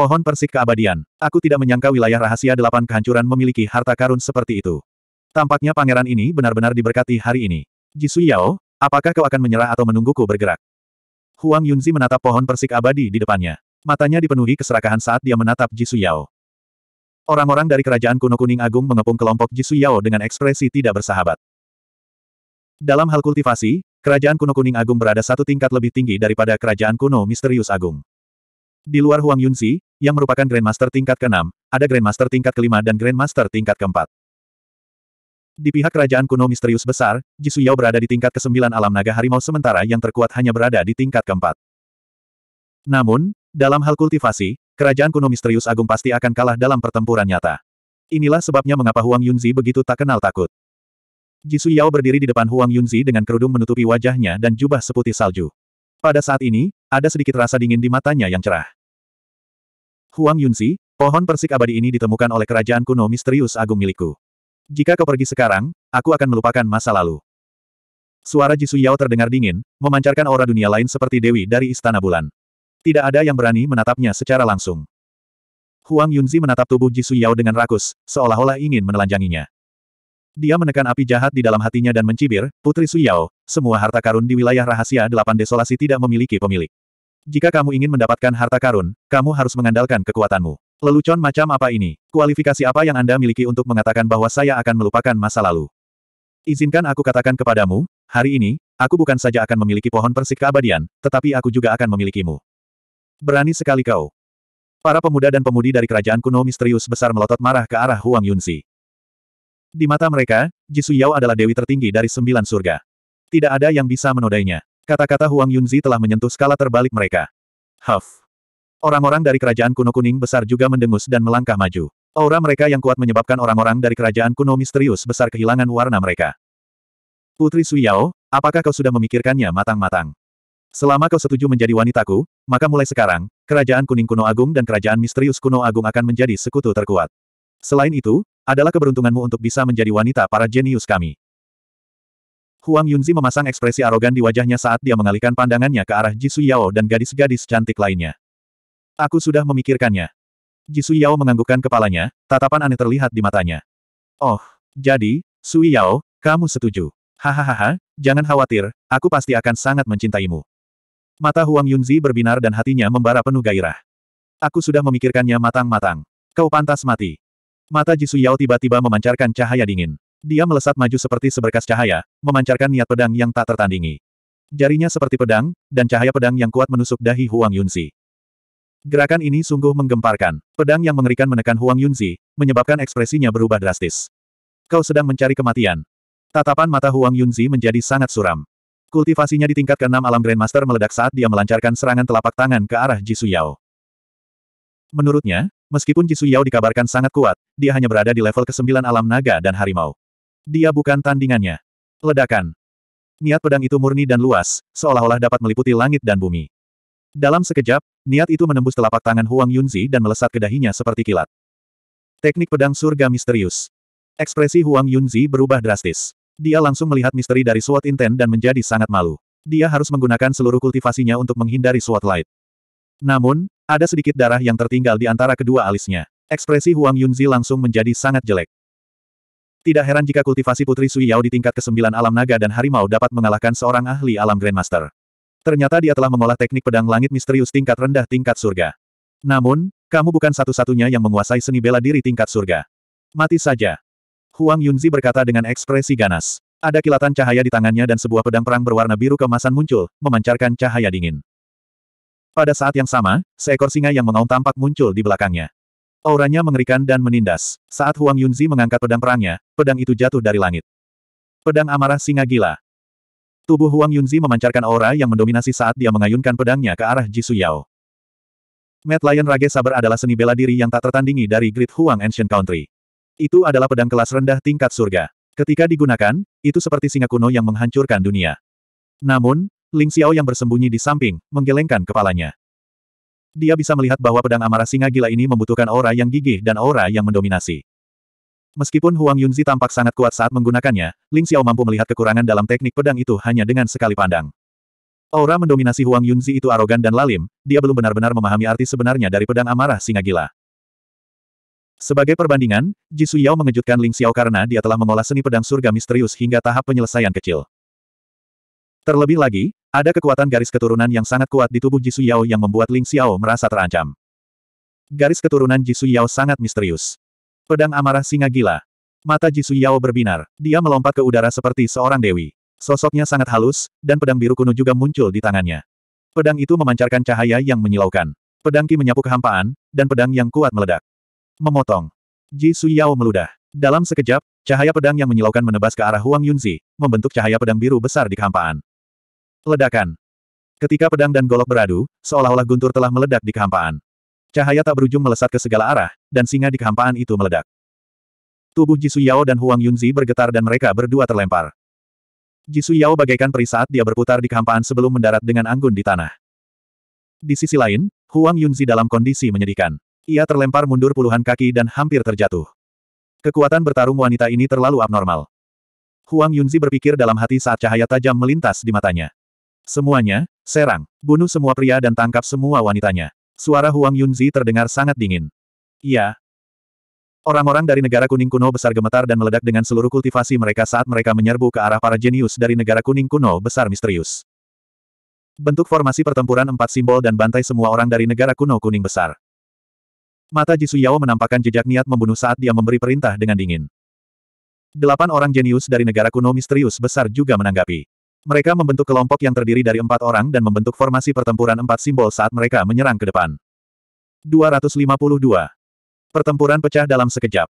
Pohon persik keabadian. Aku tidak menyangka wilayah rahasia delapan kehancuran memiliki harta karun seperti itu. Tampaknya pangeran ini benar-benar diberkati hari ini. Jisui Yao, apakah kau akan menyerah atau menungguku bergerak? Huang Yunzi menatap pohon persik abadi di depannya. Matanya dipenuhi keserakahan saat dia menatap Jisui Yao. Orang-orang dari kerajaan kuno kuning agung mengepung kelompok Jisui Yao dengan ekspresi tidak bersahabat. Dalam hal kultivasi, kerajaan kuno kuning agung berada satu tingkat lebih tinggi daripada kerajaan kuno misterius agung. Di luar Huang Yunzi, yang merupakan Grandmaster tingkat ke-6, ada Grandmaster tingkat ke-5 dan Grandmaster tingkat ke-4. Di pihak kerajaan kuno misterius besar, Jisuyao berada di tingkat ke-9 alam naga harimau sementara yang terkuat hanya berada di tingkat keempat. Namun, dalam hal kultivasi, kerajaan kuno misterius agung pasti akan kalah dalam pertempuran nyata. Inilah sebabnya mengapa Huang Yunzi begitu tak kenal takut. Jisu Yao berdiri di depan Huang Yunzi dengan kerudung menutupi wajahnya dan jubah seputih salju. Pada saat ini, ada sedikit rasa dingin di matanya yang cerah. Huang Yunzi, pohon persik abadi ini ditemukan oleh kerajaan kuno misterius agung milikku. Jika kau pergi sekarang, aku akan melupakan masa lalu. Suara Jisu Yao terdengar dingin, memancarkan aura dunia lain seperti dewi dari Istana Bulan. Tidak ada yang berani menatapnya secara langsung. Huang Yunzi menatap tubuh Jisu Yao dengan rakus, seolah-olah ingin menelanjanginya. Dia menekan api jahat di dalam hatinya dan mencibir, Putri Su Yao, semua harta karun di wilayah rahasia delapan desolasi tidak memiliki pemilik. Jika kamu ingin mendapatkan harta karun, kamu harus mengandalkan kekuatanmu. Lelucon macam apa ini? Kualifikasi apa yang Anda miliki untuk mengatakan bahwa saya akan melupakan masa lalu? Izinkan aku katakan kepadamu, hari ini, aku bukan saja akan memiliki pohon persik keabadian, tetapi aku juga akan memilikimu. Berani sekali kau. Para pemuda dan pemudi dari kerajaan kuno misterius besar melotot marah ke arah Huang Yunsi. Di mata mereka, Jisuyao adalah dewi tertinggi dari sembilan surga. Tidak ada yang bisa menodainya. Kata-kata Huang Yunzi telah menyentuh skala terbalik mereka. Huff. Orang-orang dari kerajaan kuno kuning besar juga mendengus dan melangkah maju. Aura mereka yang kuat menyebabkan orang-orang dari kerajaan kuno misterius besar kehilangan warna mereka. Putri Suyao, apakah kau sudah memikirkannya matang-matang? Selama kau setuju menjadi wanitaku, maka mulai sekarang, kerajaan kuning kuno agung dan kerajaan misterius kuno agung akan menjadi sekutu terkuat. Selain itu, adalah keberuntunganmu untuk bisa menjadi wanita para jenius kami. Huang Yunzi memasang ekspresi arogan di wajahnya saat dia mengalihkan pandangannya ke arah Jisu Yao dan gadis-gadis cantik lainnya. Aku sudah memikirkannya. Jisu Yao menganggukkan kepalanya, tatapan aneh terlihat di matanya. Oh, jadi, Sui Yao, kamu setuju. Hahaha, jangan khawatir, aku pasti akan sangat mencintaimu. Mata Huang Yunzi berbinar dan hatinya membara penuh gairah. Aku sudah memikirkannya matang-matang. Kau pantas mati. Mata Jisu Yao tiba-tiba memancarkan cahaya dingin. Dia melesat maju seperti seberkas cahaya, memancarkan niat pedang yang tak tertandingi. Jarinya seperti pedang, dan cahaya pedang yang kuat menusuk dahi Huang Yunzi. Gerakan ini sungguh menggemparkan. Pedang yang mengerikan menekan Huang Yunzi, menyebabkan ekspresinya berubah drastis. Kau sedang mencari kematian. Tatapan mata Huang Yunzi menjadi sangat suram. Kultivasinya di tingkat keenam 6 alam Grandmaster meledak saat dia melancarkan serangan telapak tangan ke arah Ji Suyao. Menurutnya, meskipun Ji Suyao dikabarkan sangat kuat, dia hanya berada di level ke-9 alam naga dan harimau. Dia bukan tandingannya. Ledakan. Niat pedang itu murni dan luas, seolah-olah dapat meliputi langit dan bumi. Dalam sekejap, niat itu menembus telapak tangan Huang Yunzi dan melesat ke dahinya seperti kilat. Teknik pedang surga misterius. Ekspresi Huang Yunzi berubah drastis. Dia langsung melihat misteri dari suat Inten dan menjadi sangat malu. Dia harus menggunakan seluruh kultivasinya untuk menghindari suat Light. Namun, ada sedikit darah yang tertinggal di antara kedua alisnya. Ekspresi Huang Yunzi langsung menjadi sangat jelek. Tidak heran jika kultivasi Putri Sui Yao di tingkat ke-9 alam naga dan harimau dapat mengalahkan seorang ahli alam Grandmaster. Ternyata dia telah mengolah teknik pedang langit misterius tingkat rendah tingkat surga. Namun, kamu bukan satu-satunya yang menguasai seni bela diri tingkat surga. Mati saja. Huang Yunzi berkata dengan ekspresi ganas. Ada kilatan cahaya di tangannya dan sebuah pedang perang berwarna biru kemasan muncul, memancarkan cahaya dingin. Pada saat yang sama, seekor singa yang mengaum tampak muncul di belakangnya. Auranya mengerikan dan menindas. Saat Huang Yunzi mengangkat pedang perangnya, pedang itu jatuh dari langit. Pedang amarah singa gila. Tubuh Huang Yunzi memancarkan aura yang mendominasi saat dia mengayunkan pedangnya ke arah Jisu Yao. Mad Lion Rage Saber adalah seni bela diri yang tak tertandingi dari Great Huang Ancient Country. Itu adalah pedang kelas rendah tingkat surga. Ketika digunakan, itu seperti singa kuno yang menghancurkan dunia. Namun, Ling Xiao yang bersembunyi di samping, menggelengkan kepalanya. Dia bisa melihat bahwa pedang amarah singa gila ini membutuhkan aura yang gigih dan aura yang mendominasi. Meskipun Huang Yunzi tampak sangat kuat saat menggunakannya, Ling Xiao mampu melihat kekurangan dalam teknik pedang itu hanya dengan sekali pandang. Aura mendominasi Huang Yunzi itu arogan dan lalim, dia belum benar-benar memahami arti sebenarnya dari pedang amarah singa gila. Sebagai perbandingan, Ji Su Yao mengejutkan Ling Xiao karena dia telah mengolah seni pedang surga misterius hingga tahap penyelesaian kecil. Terlebih lagi, ada kekuatan garis keturunan yang sangat kuat di tubuh Jisu Yao yang membuat Ling Xiao merasa terancam. Garis keturunan Jisu Yao sangat misterius. Pedang amarah singa gila. Mata Jisu Yao berbinar. Dia melompat ke udara seperti seorang dewi. Sosoknya sangat halus, dan pedang biru kuno juga muncul di tangannya. Pedang itu memancarkan cahaya yang menyilaukan. Pedang Ki menyapu kehampaan, dan pedang yang kuat meledak. Memotong. Jisu Yao meludah. Dalam sekejap, cahaya pedang yang menyilaukan menebas ke arah Huang Yunzi, membentuk cahaya pedang biru besar di kehampaan. Ledakan. Ketika pedang dan golok beradu, seolah-olah guntur telah meledak di kehampaan. Cahaya tak berujung melesat ke segala arah, dan singa di kehampaan itu meledak. Tubuh Jisu Yao dan Huang Yunzi bergetar dan mereka berdua terlempar. Jisu Yao bagaikan peri saat dia berputar di kehampaan sebelum mendarat dengan anggun di tanah. Di sisi lain, Huang Yunzi dalam kondisi menyedihkan. Ia terlempar mundur puluhan kaki dan hampir terjatuh. Kekuatan bertarung wanita ini terlalu abnormal. Huang Yunzi berpikir dalam hati saat cahaya tajam melintas di matanya. Semuanya, serang, bunuh semua pria dan tangkap semua wanitanya. Suara Huang Yunzi terdengar sangat dingin. Iya. Orang-orang dari negara kuning kuno besar gemetar dan meledak dengan seluruh kultivasi mereka saat mereka menyerbu ke arah para jenius dari negara kuning kuno besar misterius. Bentuk formasi pertempuran empat simbol dan bantai semua orang dari negara kuno kuning besar. Mata Jisu Yao menampakkan jejak niat membunuh saat dia memberi perintah dengan dingin. Delapan orang jenius dari negara kuno misterius besar juga menanggapi. Mereka membentuk kelompok yang terdiri dari empat orang dan membentuk formasi pertempuran empat simbol saat mereka menyerang ke depan. 252. Pertempuran pecah dalam sekejap.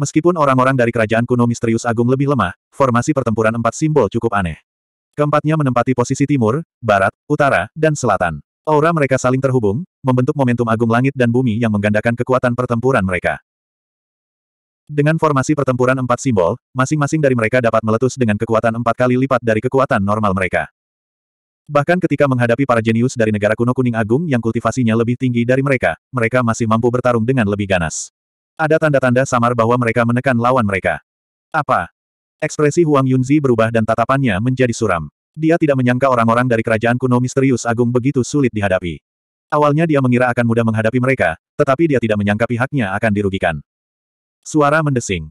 Meskipun orang-orang dari kerajaan kuno misterius agung lebih lemah, formasi pertempuran empat simbol cukup aneh. Keempatnya menempati posisi timur, barat, utara, dan selatan. Aura mereka saling terhubung, membentuk momentum agung langit dan bumi yang menggandakan kekuatan pertempuran mereka. Dengan formasi pertempuran empat simbol, masing-masing dari mereka dapat meletus dengan kekuatan empat kali lipat dari kekuatan normal mereka. Bahkan ketika menghadapi para jenius dari negara kuno kuning agung yang kultivasinya lebih tinggi dari mereka, mereka masih mampu bertarung dengan lebih ganas. Ada tanda-tanda samar bahwa mereka menekan lawan mereka. Apa? Ekspresi Huang Yunzi berubah dan tatapannya menjadi suram. Dia tidak menyangka orang-orang dari kerajaan kuno misterius agung begitu sulit dihadapi. Awalnya dia mengira akan mudah menghadapi mereka, tetapi dia tidak menyangka pihaknya akan dirugikan. Suara mendesing.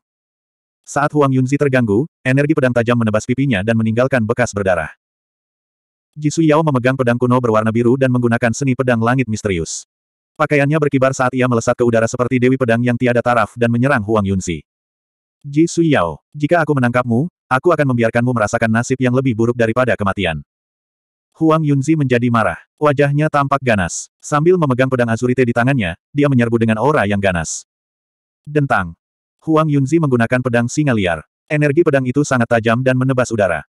Saat Huang Yunzi terganggu, energi pedang tajam menebas pipinya dan meninggalkan bekas berdarah. Su Yao memegang pedang kuno berwarna biru dan menggunakan seni pedang langit misterius. Pakaiannya berkibar saat ia melesat ke udara seperti dewi pedang yang tiada taraf dan menyerang Huang Yunzi. Su Yao, jika aku menangkapmu, aku akan membiarkanmu merasakan nasib yang lebih buruk daripada kematian. Huang Yunzi menjadi marah. Wajahnya tampak ganas. Sambil memegang pedang Azurite di tangannya, dia menyerbu dengan aura yang ganas. Dentang. Huang Yunzi menggunakan pedang singa liar. Energi pedang itu sangat tajam dan menebas udara.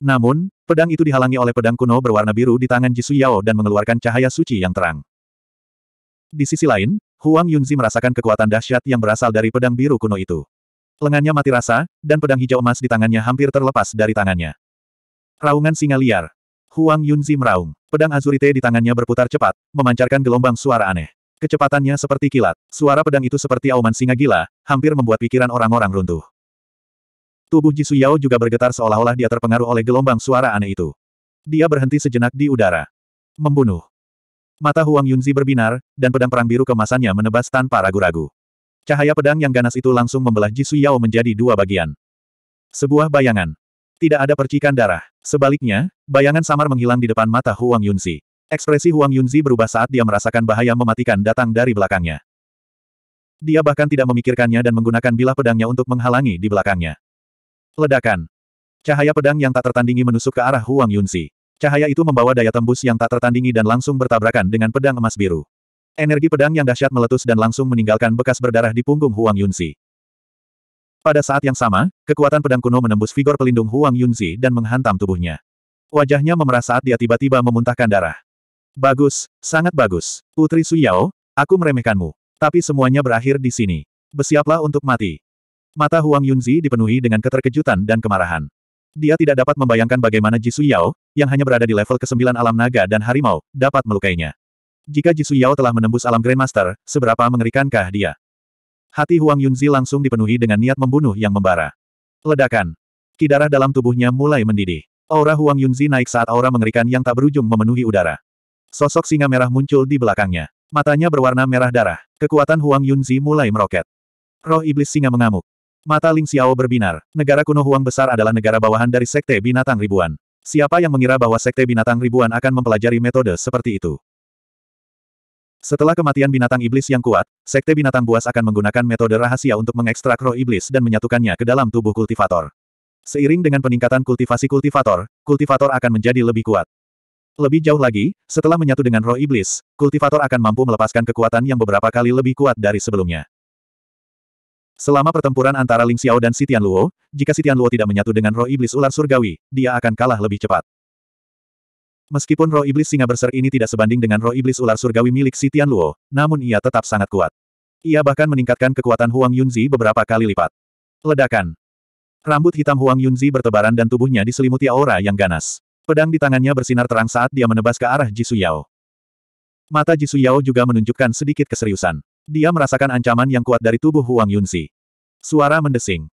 Namun, pedang itu dihalangi oleh pedang kuno berwarna biru di tangan Jisu Yao dan mengeluarkan cahaya suci yang terang. Di sisi lain, Huang Yunzi merasakan kekuatan dahsyat yang berasal dari pedang biru kuno itu. Lengannya mati rasa, dan pedang hijau emas di tangannya hampir terlepas dari tangannya. Raungan singa liar. Huang Yunzi meraung. Pedang Azurite di tangannya berputar cepat, memancarkan gelombang suara aneh. Kecepatannya seperti kilat, suara pedang itu seperti auman singa gila, hampir membuat pikiran orang-orang runtuh. Tubuh Jisu Yao juga bergetar seolah-olah dia terpengaruh oleh gelombang suara aneh itu. Dia berhenti sejenak di udara. Membunuh. Mata Huang Yunzi berbinar, dan pedang perang biru kemasannya menebas tanpa ragu-ragu. Cahaya pedang yang ganas itu langsung membelah Jisu Yao menjadi dua bagian. Sebuah bayangan. Tidak ada percikan darah. Sebaliknya, bayangan samar menghilang di depan mata Huang Yunzi. Ekspresi Huang Yunzi berubah saat dia merasakan bahaya mematikan datang dari belakangnya. Dia bahkan tidak memikirkannya dan menggunakan bilah pedangnya untuk menghalangi di belakangnya. Ledakan. Cahaya pedang yang tak tertandingi menusuk ke arah Huang Yunzi. Cahaya itu membawa daya tembus yang tak tertandingi dan langsung bertabrakan dengan pedang emas biru. Energi pedang yang dahsyat meletus dan langsung meninggalkan bekas berdarah di punggung Huang Yunzi. Pada saat yang sama, kekuatan pedang kuno menembus figur pelindung Huang Yunzi dan menghantam tubuhnya. Wajahnya memerah saat dia tiba-tiba memuntahkan darah. Bagus, sangat bagus. Putri Suyao, aku meremehkanmu. Tapi semuanya berakhir di sini. Bersiaplah untuk mati. Mata Huang Yunzi dipenuhi dengan keterkejutan dan kemarahan. Dia tidak dapat membayangkan bagaimana Ji Suyao, yang hanya berada di level ke-9 alam naga dan harimau, dapat melukainya. Jika Ji Suyao telah menembus alam Grandmaster, seberapa mengerikankah dia? Hati Huang Yunzi langsung dipenuhi dengan niat membunuh yang membara. Ledakan. Kidarah dalam tubuhnya mulai mendidih. Aura Huang Yunzi naik saat aura mengerikan yang tak berujung memenuhi udara. Sosok singa merah muncul di belakangnya. Matanya berwarna merah darah. Kekuatan Huang Yunzi mulai meroket. Roh iblis singa mengamuk. Mata Ling Xiao berbinar. Negara kuno Huang besar adalah negara bawahan dari sekte binatang ribuan. Siapa yang mengira bahwa sekte binatang ribuan akan mempelajari metode seperti itu? Setelah kematian binatang iblis yang kuat, sekte binatang buas akan menggunakan metode rahasia untuk mengekstrak roh iblis dan menyatukannya ke dalam tubuh kultivator. Seiring dengan peningkatan kultivasi kultivator, kultivator akan menjadi lebih kuat. Lebih jauh lagi, setelah menyatu dengan roh iblis, kultivator akan mampu melepaskan kekuatan yang beberapa kali lebih kuat dari sebelumnya. Selama pertempuran antara Ling Xiao dan Sitian Luo, jika Sitian Luo tidak menyatu dengan roh iblis ular surgawi, dia akan kalah lebih cepat. Meskipun roh iblis singa berser ini tidak sebanding dengan roh iblis ular surgawi milik Sitian Luo, namun ia tetap sangat kuat. Ia bahkan meningkatkan kekuatan Huang Yunzi beberapa kali lipat. Ledakan. Rambut hitam Huang Yunzi bertebaran dan tubuhnya diselimuti aura yang ganas. Pedang di tangannya bersinar terang saat dia menebas ke arah Jisu Yao. Mata Jisu Yao juga menunjukkan sedikit keseriusan. Dia merasakan ancaman yang kuat dari tubuh Huang Yunzi. Suara mendesing.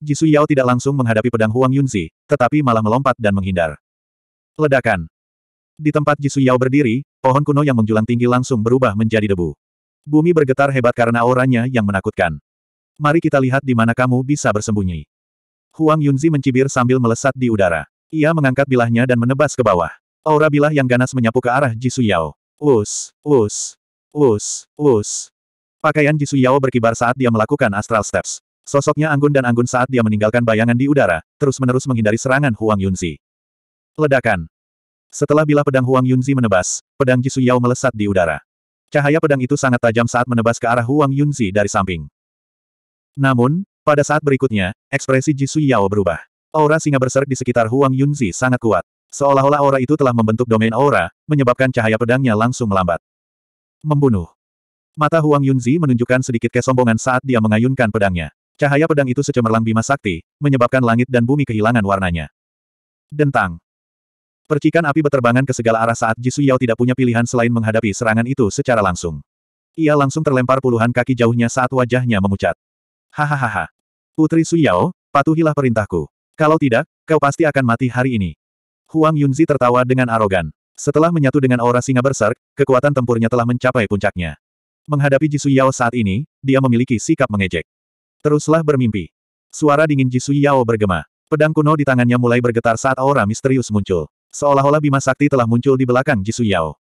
Jisu Yao tidak langsung menghadapi pedang Huang Yunzi, tetapi malah melompat dan menghindar. Ledakan. Di tempat Jisu Yao berdiri, pohon kuno yang menjulang tinggi langsung berubah menjadi debu. Bumi bergetar hebat karena auranya yang menakutkan. Mari kita lihat di mana kamu bisa bersembunyi. Huang Yunzi mencibir sambil melesat di udara. Ia mengangkat bilahnya dan menebas ke bawah. Aura bilah yang ganas menyapu ke arah Jisu Yao. Us, us, us, us. Pakaian Jisu Yao berkibar saat dia melakukan astral steps. Sosoknya anggun dan anggun saat dia meninggalkan bayangan di udara, terus-menerus menghindari serangan Huang Yunzi. Ledakan. Setelah bilah pedang Huang Yunzi menebas, pedang Jisu Yao melesat di udara. Cahaya pedang itu sangat tajam saat menebas ke arah Huang Yunzi dari samping. Namun, pada saat berikutnya, ekspresi Jisu Yao berubah. Aura singa berserak di sekitar Huang Yunzi sangat kuat. Seolah-olah aura itu telah membentuk domain aura, menyebabkan cahaya pedangnya langsung melambat. Membunuh. Mata Huang Yunzi menunjukkan sedikit kesombongan saat dia mengayunkan pedangnya. Cahaya pedang itu secemerlang bima sakti, menyebabkan langit dan bumi kehilangan warnanya. Dentang. Percikan api beterbangan ke segala arah saat Jisu Yao tidak punya pilihan selain menghadapi serangan itu secara langsung. Ia langsung terlempar puluhan kaki jauhnya saat wajahnya memucat. Hahaha. Putri Su Yao, patuhilah perintahku. Kalau tidak, kau pasti akan mati hari ini. Huang Yunzi tertawa dengan arogan. Setelah menyatu dengan aura singa berserk, kekuatan tempurnya telah mencapai puncaknya. Menghadapi Jisu Yao saat ini, dia memiliki sikap mengejek. Teruslah bermimpi. Suara dingin Jisu Yao bergema. Pedang kuno di tangannya mulai bergetar saat aura misterius muncul. Seolah-olah Bima Sakti telah muncul di belakang Jisu Yao.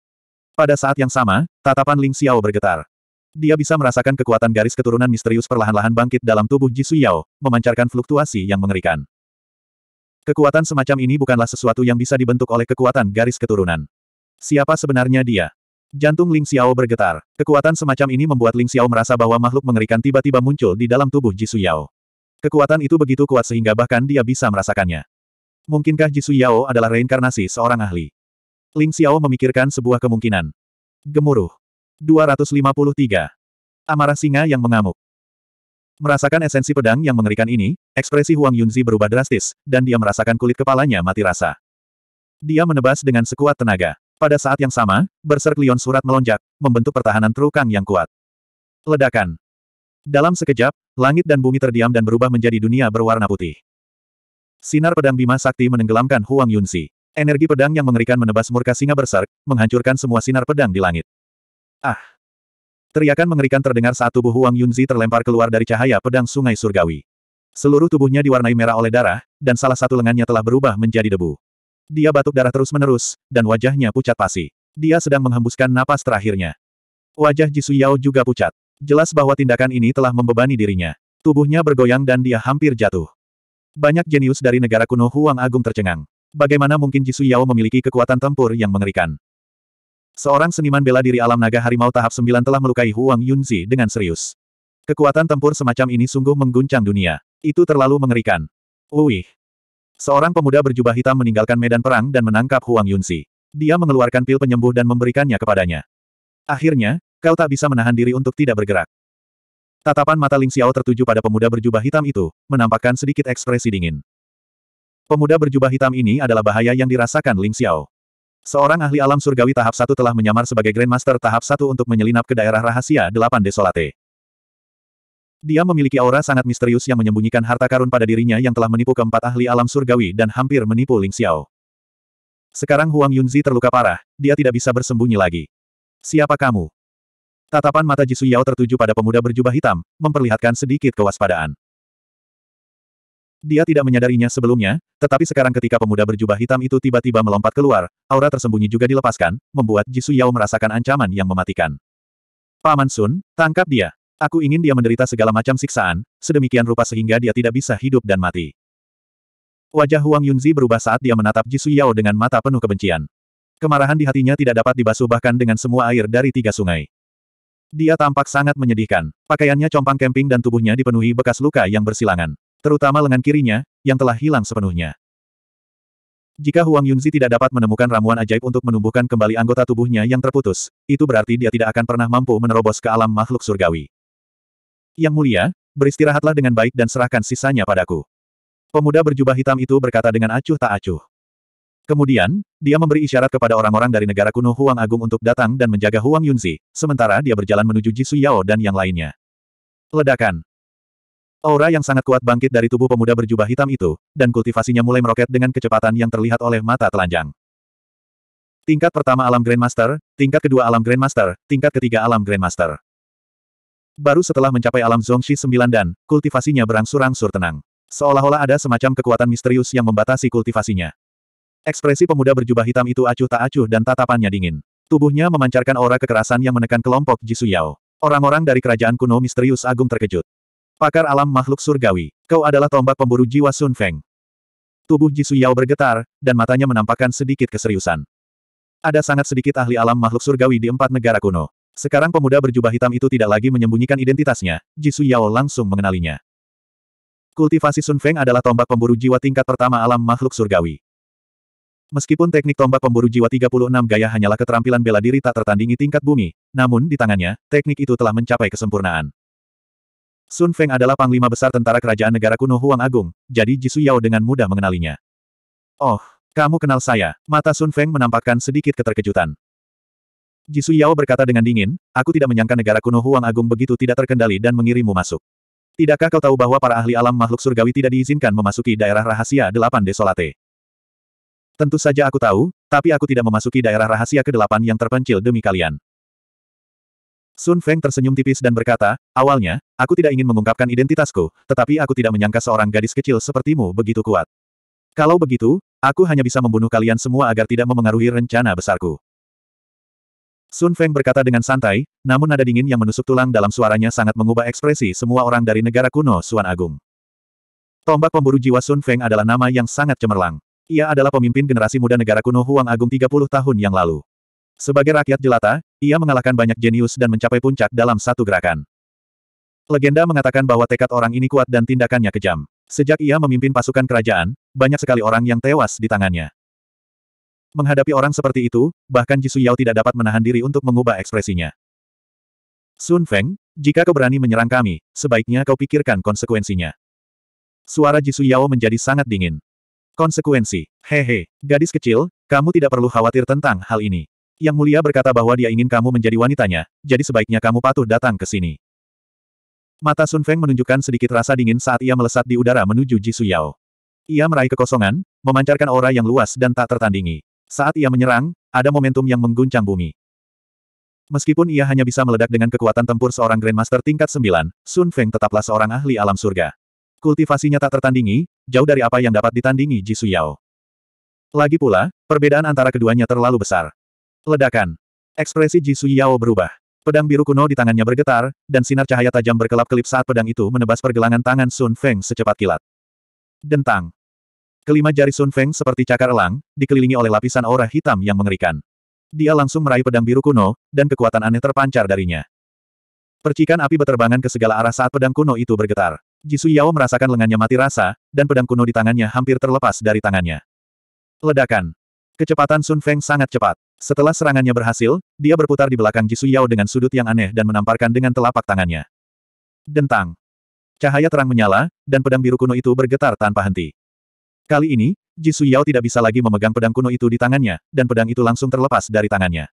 Pada saat yang sama, tatapan Ling Xiao bergetar. Dia bisa merasakan kekuatan garis keturunan misterius perlahan-lahan bangkit dalam tubuh Jisu Yao, memancarkan fluktuasi yang mengerikan. Kekuatan semacam ini bukanlah sesuatu yang bisa dibentuk oleh kekuatan garis keturunan. Siapa sebenarnya dia? Jantung Ling Xiao bergetar. Kekuatan semacam ini membuat Ling Xiao merasa bahwa makhluk mengerikan tiba-tiba muncul di dalam tubuh Jisu Yao. Kekuatan itu begitu kuat sehingga bahkan dia bisa merasakannya. Mungkinkah Jisu Yao adalah reinkarnasi seorang ahli? Ling Xiao memikirkan sebuah kemungkinan. Gemuruh. 253. Amarah singa yang mengamuk. Merasakan esensi pedang yang mengerikan ini, ekspresi Huang Yunzi berubah drastis, dan dia merasakan kulit kepalanya mati rasa. Dia menebas dengan sekuat tenaga. Pada saat yang sama, berserk Leon surat melonjak, membentuk pertahanan Trukang yang kuat. Ledakan. Dalam sekejap, langit dan bumi terdiam dan berubah menjadi dunia berwarna putih. Sinar pedang Bima Sakti menenggelamkan Huang Yunzi. Energi pedang yang mengerikan menebas murka singa berserk, menghancurkan semua sinar pedang di langit. Ah! Teriakan mengerikan terdengar saat tubuh Huang Yunzi terlempar keluar dari cahaya pedang sungai surgawi. Seluruh tubuhnya diwarnai merah oleh darah, dan salah satu lengannya telah berubah menjadi debu. Dia batuk darah terus-menerus, dan wajahnya pucat pasi. Dia sedang menghembuskan napas terakhirnya. Wajah Jisu Yao juga pucat. Jelas bahwa tindakan ini telah membebani dirinya. Tubuhnya bergoyang dan dia hampir jatuh. Banyak jenius dari negara kuno Huang Agung tercengang. Bagaimana mungkin Jisu Yao memiliki kekuatan tempur yang mengerikan? Seorang seniman bela diri alam naga harimau tahap 9 telah melukai Huang Yunzi dengan serius. Kekuatan tempur semacam ini sungguh mengguncang dunia. Itu terlalu mengerikan. Uih. Seorang pemuda berjubah hitam meninggalkan medan perang dan menangkap Huang Yunzi. Dia mengeluarkan pil penyembuh dan memberikannya kepadanya. Akhirnya, kau tak bisa menahan diri untuk tidak bergerak. Tatapan mata Ling Xiao tertuju pada pemuda berjubah hitam itu, menampakkan sedikit ekspresi dingin. Pemuda berjubah hitam ini adalah bahaya yang dirasakan Ling Xiao. Seorang ahli alam surgawi tahap satu telah menyamar sebagai Grandmaster tahap satu untuk menyelinap ke daerah rahasia delapan Desolate. Dia memiliki aura sangat misterius yang menyembunyikan harta karun pada dirinya yang telah menipu keempat ahli alam surgawi dan hampir menipu Ling Xiao. Sekarang Huang Yunzi terluka parah, dia tidak bisa bersembunyi lagi. Siapa kamu? Tatapan mata Jisuyao tertuju pada pemuda berjubah hitam, memperlihatkan sedikit kewaspadaan. Dia tidak menyadarinya sebelumnya, tetapi sekarang ketika pemuda berjubah hitam itu tiba-tiba melompat keluar, aura tersembunyi juga dilepaskan, membuat Jisu Yao merasakan ancaman yang mematikan. Paman Sun, tangkap dia. Aku ingin dia menderita segala macam siksaan, sedemikian rupa sehingga dia tidak bisa hidup dan mati. Wajah Huang Yunzi berubah saat dia menatap Jisu Yao dengan mata penuh kebencian. Kemarahan di hatinya tidak dapat dibasuh bahkan dengan semua air dari tiga sungai. Dia tampak sangat menyedihkan. Pakaiannya compang kemping dan tubuhnya dipenuhi bekas luka yang bersilangan terutama lengan kirinya, yang telah hilang sepenuhnya. Jika Huang Yunzi tidak dapat menemukan ramuan ajaib untuk menumbuhkan kembali anggota tubuhnya yang terputus, itu berarti dia tidak akan pernah mampu menerobos ke alam makhluk surgawi. Yang mulia, beristirahatlah dengan baik dan serahkan sisanya padaku. Pemuda berjubah hitam itu berkata dengan acuh tak acuh. Kemudian, dia memberi isyarat kepada orang-orang dari negara kuno Huang Agung untuk datang dan menjaga Huang Yunzi, sementara dia berjalan menuju Jisu Yao dan yang lainnya. Ledakan. Aura yang sangat kuat bangkit dari tubuh pemuda berjubah hitam itu, dan kultivasinya mulai meroket dengan kecepatan yang terlihat oleh mata telanjang. Tingkat pertama alam Grandmaster, tingkat kedua alam Grandmaster, tingkat ketiga alam Grandmaster. Baru setelah mencapai alam Zongshi 9 dan, kultivasinya berangsur-angsur tenang. Seolah-olah ada semacam kekuatan misterius yang membatasi kultivasinya. Ekspresi pemuda berjubah hitam itu acuh tak acuh dan tatapannya dingin. Tubuhnya memancarkan aura kekerasan yang menekan kelompok Jisuyao. Orang-orang dari kerajaan kuno misterius agung terkejut. Pakar alam makhluk surgawi, kau adalah tombak pemburu jiwa Sun Feng. Tubuh Jisu Yao bergetar, dan matanya menampakkan sedikit keseriusan. Ada sangat sedikit ahli alam makhluk surgawi di empat negara kuno. Sekarang pemuda berjubah hitam itu tidak lagi menyembunyikan identitasnya, Jisu Yao langsung mengenalinya. Kultivasi Sun Feng adalah tombak pemburu jiwa tingkat pertama alam makhluk surgawi. Meskipun teknik tombak pemburu jiwa 36 gaya hanyalah keterampilan bela diri tak tertandingi tingkat bumi, namun di tangannya, teknik itu telah mencapai kesempurnaan. Sun Feng adalah panglima besar tentara kerajaan negara kuno Huang Agung, jadi Jisu Yao dengan mudah mengenalinya. Oh, kamu kenal saya. Mata Sun Feng menampakkan sedikit keterkejutan. Jisu Yao berkata dengan dingin, aku tidak menyangka negara kuno Huang Agung begitu tidak terkendali dan mengirimu masuk. Tidakkah kau tahu bahwa para ahli alam makhluk surgawi tidak diizinkan memasuki daerah rahasia delapan desolate? Tentu saja aku tahu, tapi aku tidak memasuki daerah rahasia ke-8 yang terpencil demi kalian. Sun Feng tersenyum tipis dan berkata, awalnya, aku tidak ingin mengungkapkan identitasku, tetapi aku tidak menyangka seorang gadis kecil sepertimu begitu kuat. Kalau begitu, aku hanya bisa membunuh kalian semua agar tidak memengaruhi rencana besarku. Sun Feng berkata dengan santai, namun nada dingin yang menusuk tulang dalam suaranya sangat mengubah ekspresi semua orang dari negara kuno Suan Agung. Tombak pemburu jiwa Sun Feng adalah nama yang sangat cemerlang. Ia adalah pemimpin generasi muda negara kuno Huang Agung 30 tahun yang lalu. Sebagai rakyat jelata, ia mengalahkan banyak jenius dan mencapai puncak dalam satu gerakan. Legenda mengatakan bahwa tekad orang ini kuat dan tindakannya kejam. Sejak ia memimpin pasukan kerajaan, banyak sekali orang yang tewas di tangannya. Menghadapi orang seperti itu, bahkan Jisu Yao tidak dapat menahan diri untuk mengubah ekspresinya. Sun Feng, jika kau berani menyerang kami, sebaiknya kau pikirkan konsekuensinya. Suara Jisu Yao menjadi sangat dingin. Konsekuensi, hehe, gadis kecil, kamu tidak perlu khawatir tentang hal ini. Yang mulia berkata bahwa dia ingin kamu menjadi wanitanya, jadi sebaiknya kamu patuh datang ke sini. Mata Sun Feng menunjukkan sedikit rasa dingin saat ia melesat di udara menuju Ji Suyao. Ia meraih kekosongan, memancarkan aura yang luas dan tak tertandingi. Saat ia menyerang, ada momentum yang mengguncang bumi. Meskipun ia hanya bisa meledak dengan kekuatan tempur seorang Grandmaster tingkat 9, Sun Feng tetaplah seorang ahli alam surga. Kultivasinya tak tertandingi, jauh dari apa yang dapat ditandingi Ji Suyao. Lagi pula, perbedaan antara keduanya terlalu besar. Ledakan. Ekspresi Su Yao berubah. Pedang biru kuno di tangannya bergetar, dan sinar cahaya tajam berkelap-kelip saat pedang itu menebas pergelangan tangan Sun Feng secepat kilat. Dentang. Kelima jari Sun Feng seperti cakar elang, dikelilingi oleh lapisan aura hitam yang mengerikan. Dia langsung meraih pedang biru kuno, dan kekuatan aneh terpancar darinya. Percikan api beterbangan ke segala arah saat pedang kuno itu bergetar. Su Yao merasakan lengannya mati rasa, dan pedang kuno di tangannya hampir terlepas dari tangannya. Ledakan. Kecepatan Sun Feng sangat cepat. Setelah serangannya berhasil, dia berputar di belakang Jisu Yao dengan sudut yang aneh dan menamparkan dengan telapak tangannya. Dentang. Cahaya terang menyala, dan pedang biru kuno itu bergetar tanpa henti. Kali ini, Jisu Yao tidak bisa lagi memegang pedang kuno itu di tangannya, dan pedang itu langsung terlepas dari tangannya.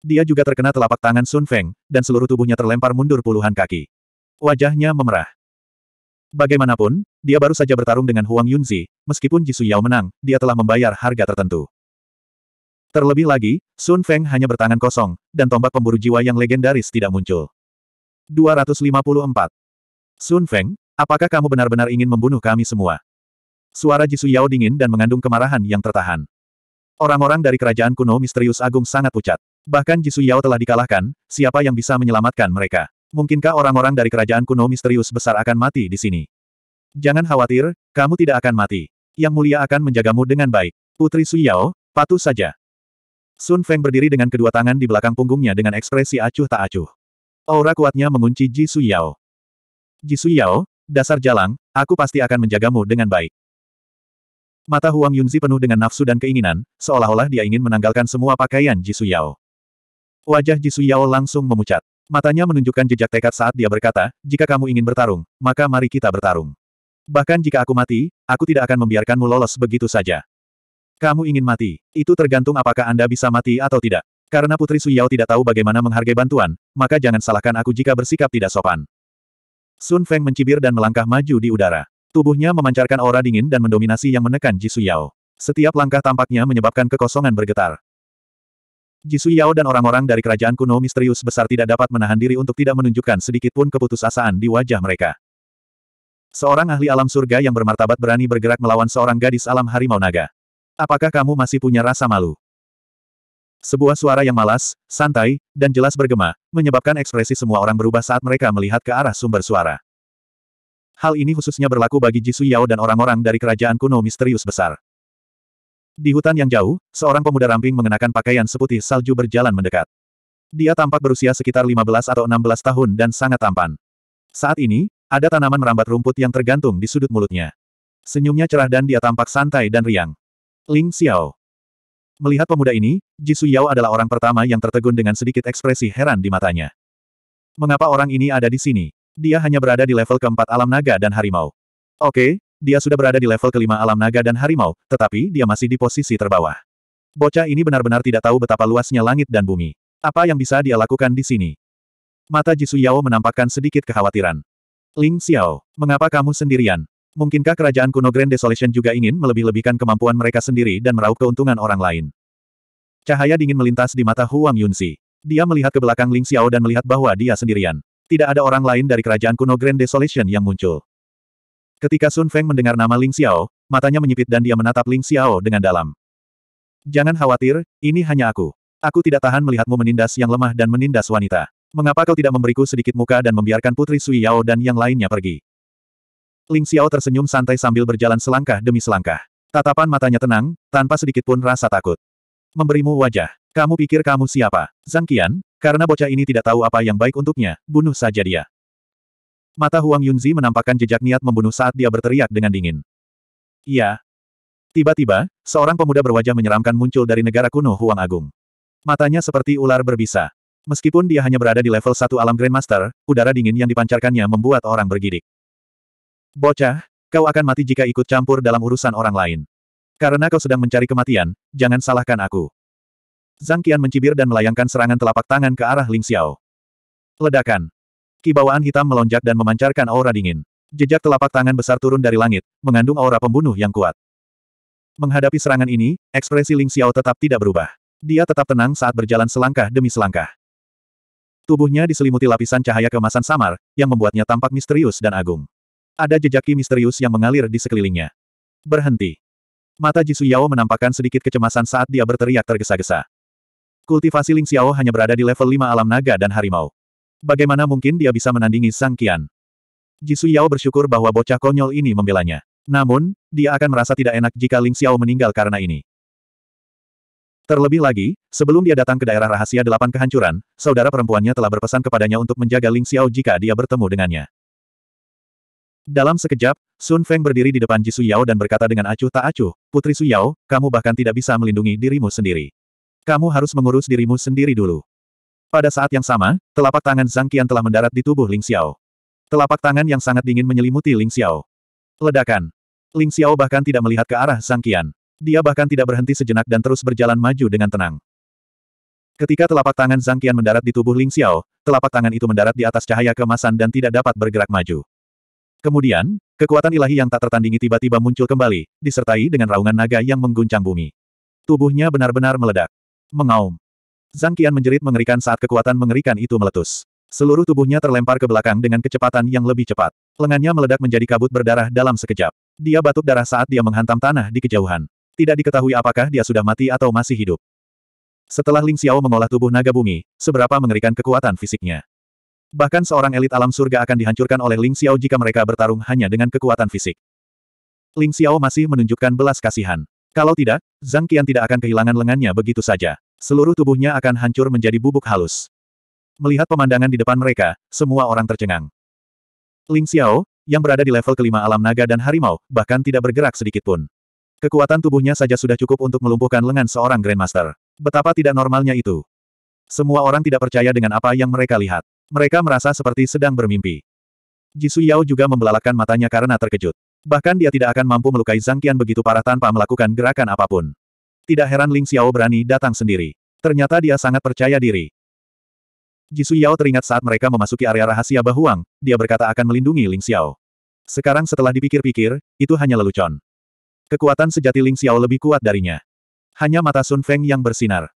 Dia juga terkena telapak tangan Sun Feng, dan seluruh tubuhnya terlempar mundur puluhan kaki. Wajahnya memerah. Bagaimanapun, dia baru saja bertarung dengan Huang Yunzi, meskipun Jisu Yao menang, dia telah membayar harga tertentu. Terlebih lagi, Sun Feng hanya bertangan kosong, dan tombak pemburu jiwa yang legendaris tidak muncul. 254. Sun Feng, apakah kamu benar-benar ingin membunuh kami semua? Suara Jisu Yao dingin dan mengandung kemarahan yang tertahan. Orang-orang dari kerajaan kuno misterius agung sangat pucat. Bahkan Jisu Yao telah dikalahkan, siapa yang bisa menyelamatkan mereka? Mungkinkah orang-orang dari kerajaan kuno misterius besar akan mati di sini? Jangan khawatir, kamu tidak akan mati. Yang mulia akan menjagamu dengan baik. Putri Suyao, patuh saja. Sun Feng berdiri dengan kedua tangan di belakang punggungnya dengan ekspresi acuh tak acuh. Aura kuatnya mengunci Ji Su Yao. Ji Su Yao, dasar jalang, aku pasti akan menjagamu dengan baik. Mata Huang Yunzi penuh dengan nafsu dan keinginan, seolah-olah dia ingin menanggalkan semua pakaian Ji Su Yao. Wajah Ji Su Yao langsung memucat. Matanya menunjukkan jejak tekad saat dia berkata, jika kamu ingin bertarung, maka mari kita bertarung. Bahkan jika aku mati, aku tidak akan membiarkanmu lolos begitu saja. Kamu ingin mati. Itu tergantung apakah Anda bisa mati atau tidak. Karena Putri Suyao tidak tahu bagaimana menghargai bantuan, maka jangan salahkan aku jika bersikap tidak sopan. Sun Feng mencibir dan melangkah maju di udara. Tubuhnya memancarkan aura dingin dan mendominasi yang menekan Ji Suyao. Setiap langkah tampaknya menyebabkan kekosongan bergetar. Ji Suyao dan orang-orang dari kerajaan kuno misterius besar tidak dapat menahan diri untuk tidak menunjukkan sedikitpun keputusasaan di wajah mereka. Seorang ahli alam surga yang bermartabat berani bergerak melawan seorang gadis alam harimau naga. Apakah kamu masih punya rasa malu? Sebuah suara yang malas, santai, dan jelas bergema, menyebabkan ekspresi semua orang berubah saat mereka melihat ke arah sumber suara. Hal ini khususnya berlaku bagi Jisu Yao dan orang-orang dari kerajaan kuno misterius besar. Di hutan yang jauh, seorang pemuda ramping mengenakan pakaian seputih salju berjalan mendekat. Dia tampak berusia sekitar 15 atau 16 tahun dan sangat tampan. Saat ini, ada tanaman merambat rumput yang tergantung di sudut mulutnya. Senyumnya cerah dan dia tampak santai dan riang. Ling Xiao. Melihat pemuda ini, Jisu Yao adalah orang pertama yang tertegun dengan sedikit ekspresi heran di matanya. Mengapa orang ini ada di sini? Dia hanya berada di level keempat alam naga dan harimau. Oke, dia sudah berada di level kelima alam naga dan harimau, tetapi dia masih di posisi terbawah. Bocah ini benar-benar tidak tahu betapa luasnya langit dan bumi. Apa yang bisa dia lakukan di sini? Mata Jisu Yao menampakkan sedikit kekhawatiran. Ling Xiao, mengapa kamu sendirian? Mungkinkah kerajaan kuno Grand Desolation juga ingin melebih-lebihkan kemampuan mereka sendiri dan meraup keuntungan orang lain? Cahaya dingin melintas di mata Huang Yunzi. Dia melihat ke belakang Ling Xiao dan melihat bahwa dia sendirian. Tidak ada orang lain dari kerajaan kuno Grand Desolation yang muncul. Ketika Sun Feng mendengar nama Ling Xiao, matanya menyipit dan dia menatap Ling Xiao dengan dalam. Jangan khawatir, ini hanya aku. Aku tidak tahan melihatmu menindas yang lemah dan menindas wanita. Mengapa kau tidak memberiku sedikit muka dan membiarkan Putri Sui Yao dan yang lainnya pergi? Ling Xiao tersenyum santai sambil berjalan selangkah demi selangkah. Tatapan matanya tenang, tanpa sedikit pun rasa takut. Memberimu wajah. Kamu pikir kamu siapa? Zhang Qian, karena bocah ini tidak tahu apa yang baik untuknya, bunuh saja dia. Mata Huang Yunzi menampakkan jejak niat membunuh saat dia berteriak dengan dingin. Iya. Tiba-tiba, seorang pemuda berwajah menyeramkan muncul dari negara kuno Huang Agung. Matanya seperti ular berbisa. Meskipun dia hanya berada di level satu alam Grandmaster, udara dingin yang dipancarkannya membuat orang bergidik. Bocah, kau akan mati jika ikut campur dalam urusan orang lain. Karena kau sedang mencari kematian, jangan salahkan aku. Zhang Qian mencibir dan melayangkan serangan telapak tangan ke arah Ling Xiao. Ledakan. Kibawaan hitam melonjak dan memancarkan aura dingin. Jejak telapak tangan besar turun dari langit, mengandung aura pembunuh yang kuat. Menghadapi serangan ini, ekspresi Ling Xiao tetap tidak berubah. Dia tetap tenang saat berjalan selangkah demi selangkah. Tubuhnya diselimuti lapisan cahaya kemasan samar, yang membuatnya tampak misterius dan agung. Ada jejak ki misterius yang mengalir di sekelilingnya. Berhenti. Mata Jisu Yao menampakkan sedikit kecemasan saat dia berteriak tergesa-gesa. Kultivasi Ling Xiao hanya berada di level 5 alam naga dan harimau. Bagaimana mungkin dia bisa menandingi Sang Kian? Jisu Yao bersyukur bahwa bocah konyol ini membelanya. Namun, dia akan merasa tidak enak jika Ling Xiao meninggal karena ini. Terlebih lagi, sebelum dia datang ke daerah rahasia delapan kehancuran, saudara perempuannya telah berpesan kepadanya untuk menjaga Ling Xiao jika dia bertemu dengannya. Dalam sekejap, Sun Feng berdiri di depan Ji Yao dan berkata dengan acuh tak acuh, Putri Su Yao, kamu bahkan tidak bisa melindungi dirimu sendiri. Kamu harus mengurus dirimu sendiri dulu. Pada saat yang sama, telapak tangan Zhang Qian telah mendarat di tubuh Ling Xiao. Telapak tangan yang sangat dingin menyelimuti Ling Xiao. Ledakan. Ling Xiao bahkan tidak melihat ke arah Zhang Qian. Dia bahkan tidak berhenti sejenak dan terus berjalan maju dengan tenang. Ketika telapak tangan Zhang Qian mendarat di tubuh Ling Xiao, telapak tangan itu mendarat di atas cahaya kemasan dan tidak dapat bergerak maju. Kemudian, kekuatan ilahi yang tak tertandingi tiba-tiba muncul kembali, disertai dengan raungan naga yang mengguncang bumi. Tubuhnya benar-benar meledak. Mengaum. Zhang Qian menjerit mengerikan saat kekuatan mengerikan itu meletus. Seluruh tubuhnya terlempar ke belakang dengan kecepatan yang lebih cepat. Lengannya meledak menjadi kabut berdarah dalam sekejap. Dia batuk darah saat dia menghantam tanah di kejauhan. Tidak diketahui apakah dia sudah mati atau masih hidup. Setelah Ling Xiao mengolah tubuh naga bumi, seberapa mengerikan kekuatan fisiknya. Bahkan seorang elit alam surga akan dihancurkan oleh Ling Xiao jika mereka bertarung hanya dengan kekuatan fisik. Ling Xiao masih menunjukkan belas kasihan. Kalau tidak, Zhang Qian tidak akan kehilangan lengannya begitu saja. Seluruh tubuhnya akan hancur menjadi bubuk halus. Melihat pemandangan di depan mereka, semua orang tercengang. Ling Xiao, yang berada di level kelima alam naga dan harimau, bahkan tidak bergerak sedikit pun. Kekuatan tubuhnya saja sudah cukup untuk melumpuhkan lengan seorang Grandmaster. Betapa tidak normalnya itu. Semua orang tidak percaya dengan apa yang mereka lihat. Mereka merasa seperti sedang bermimpi. Jisu Yao juga membelalakan matanya karena terkejut. Bahkan dia tidak akan mampu melukai Zhang Qian begitu parah tanpa melakukan gerakan apapun. Tidak heran Ling Xiao berani datang sendiri. Ternyata dia sangat percaya diri. Jisu Yao teringat saat mereka memasuki area rahasia Bahuang, dia berkata akan melindungi Ling Xiao. Sekarang setelah dipikir-pikir, itu hanya lelucon. Kekuatan sejati Ling Xiao lebih kuat darinya. Hanya mata Sun Feng yang bersinar.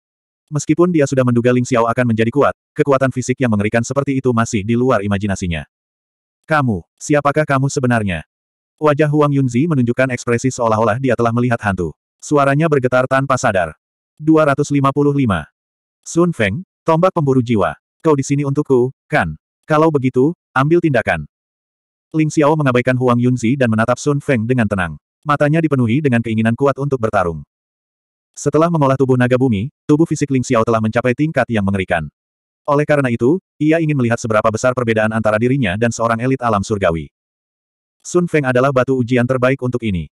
Meskipun dia sudah menduga Ling Xiao akan menjadi kuat, kekuatan fisik yang mengerikan seperti itu masih di luar imajinasinya. Kamu, siapakah kamu sebenarnya? Wajah Huang Yunzi menunjukkan ekspresi seolah-olah dia telah melihat hantu. Suaranya bergetar tanpa sadar. 255. Sun Feng, tombak pemburu jiwa. Kau di sini untukku, kan? Kalau begitu, ambil tindakan. Ling Xiao mengabaikan Huang Yunzi dan menatap Sun Feng dengan tenang. Matanya dipenuhi dengan keinginan kuat untuk bertarung. Setelah mengolah tubuh naga bumi, tubuh fisik Ling Xiao telah mencapai tingkat yang mengerikan. Oleh karena itu, ia ingin melihat seberapa besar perbedaan antara dirinya dan seorang elit alam surgawi. Sun Feng adalah batu ujian terbaik untuk ini.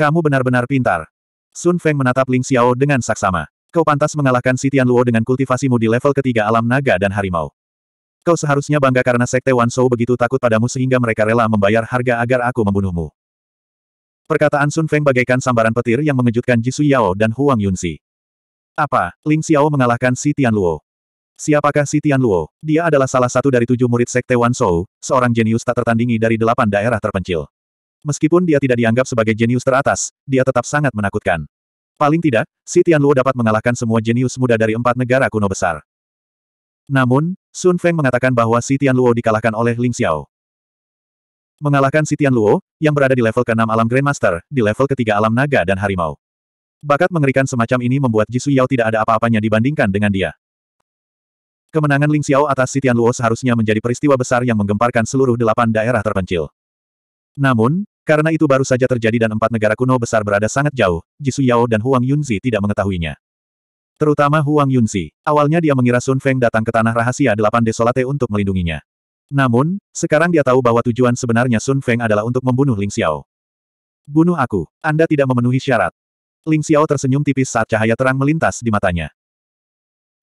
Kamu benar-benar pintar. Sun Feng menatap Ling Xiao dengan saksama. Kau pantas mengalahkan si Luo dengan kultivasimu di level ketiga alam naga dan harimau. Kau seharusnya bangga karena Sekte Wan Shou begitu takut padamu sehingga mereka rela membayar harga agar aku membunuhmu. Perkataan Sun Feng bagaikan sambaran petir yang mengejutkan Jisu Yao dan Huang Yunzi. Apa, Ling Xiao mengalahkan Si Tian Luo? Siapakah Si Tian Luo? Dia adalah salah satu dari tujuh murid Sekte Wan Shou, seorang jenius tak tertandingi dari delapan daerah terpencil. Meskipun dia tidak dianggap sebagai jenius teratas, dia tetap sangat menakutkan. Paling tidak, Si Tian Luo dapat mengalahkan semua jenius muda dari empat negara kuno besar. Namun, Sun Feng mengatakan bahwa Si Tian Luo dikalahkan oleh Ling Xiao. Mengalahkan Sitian Luo, yang berada di level ke-6 alam Grandmaster, di level ketiga alam naga dan harimau. Bakat mengerikan semacam ini membuat Jisu Yao tidak ada apa-apanya dibandingkan dengan dia. Kemenangan Ling Xiao atas Sitian Luo seharusnya menjadi peristiwa besar yang menggemparkan seluruh delapan daerah terpencil. Namun, karena itu baru saja terjadi dan empat negara kuno besar berada sangat jauh, Jisu Yao dan Huang Yunzi tidak mengetahuinya. Terutama Huang Yunzi. Awalnya dia mengira Sun Feng datang ke tanah rahasia delapan desolate untuk melindunginya. Namun, sekarang dia tahu bahwa tujuan sebenarnya Sun Feng adalah untuk membunuh Ling Xiao. Bunuh aku, Anda tidak memenuhi syarat. Ling Xiao tersenyum tipis saat cahaya terang melintas di matanya.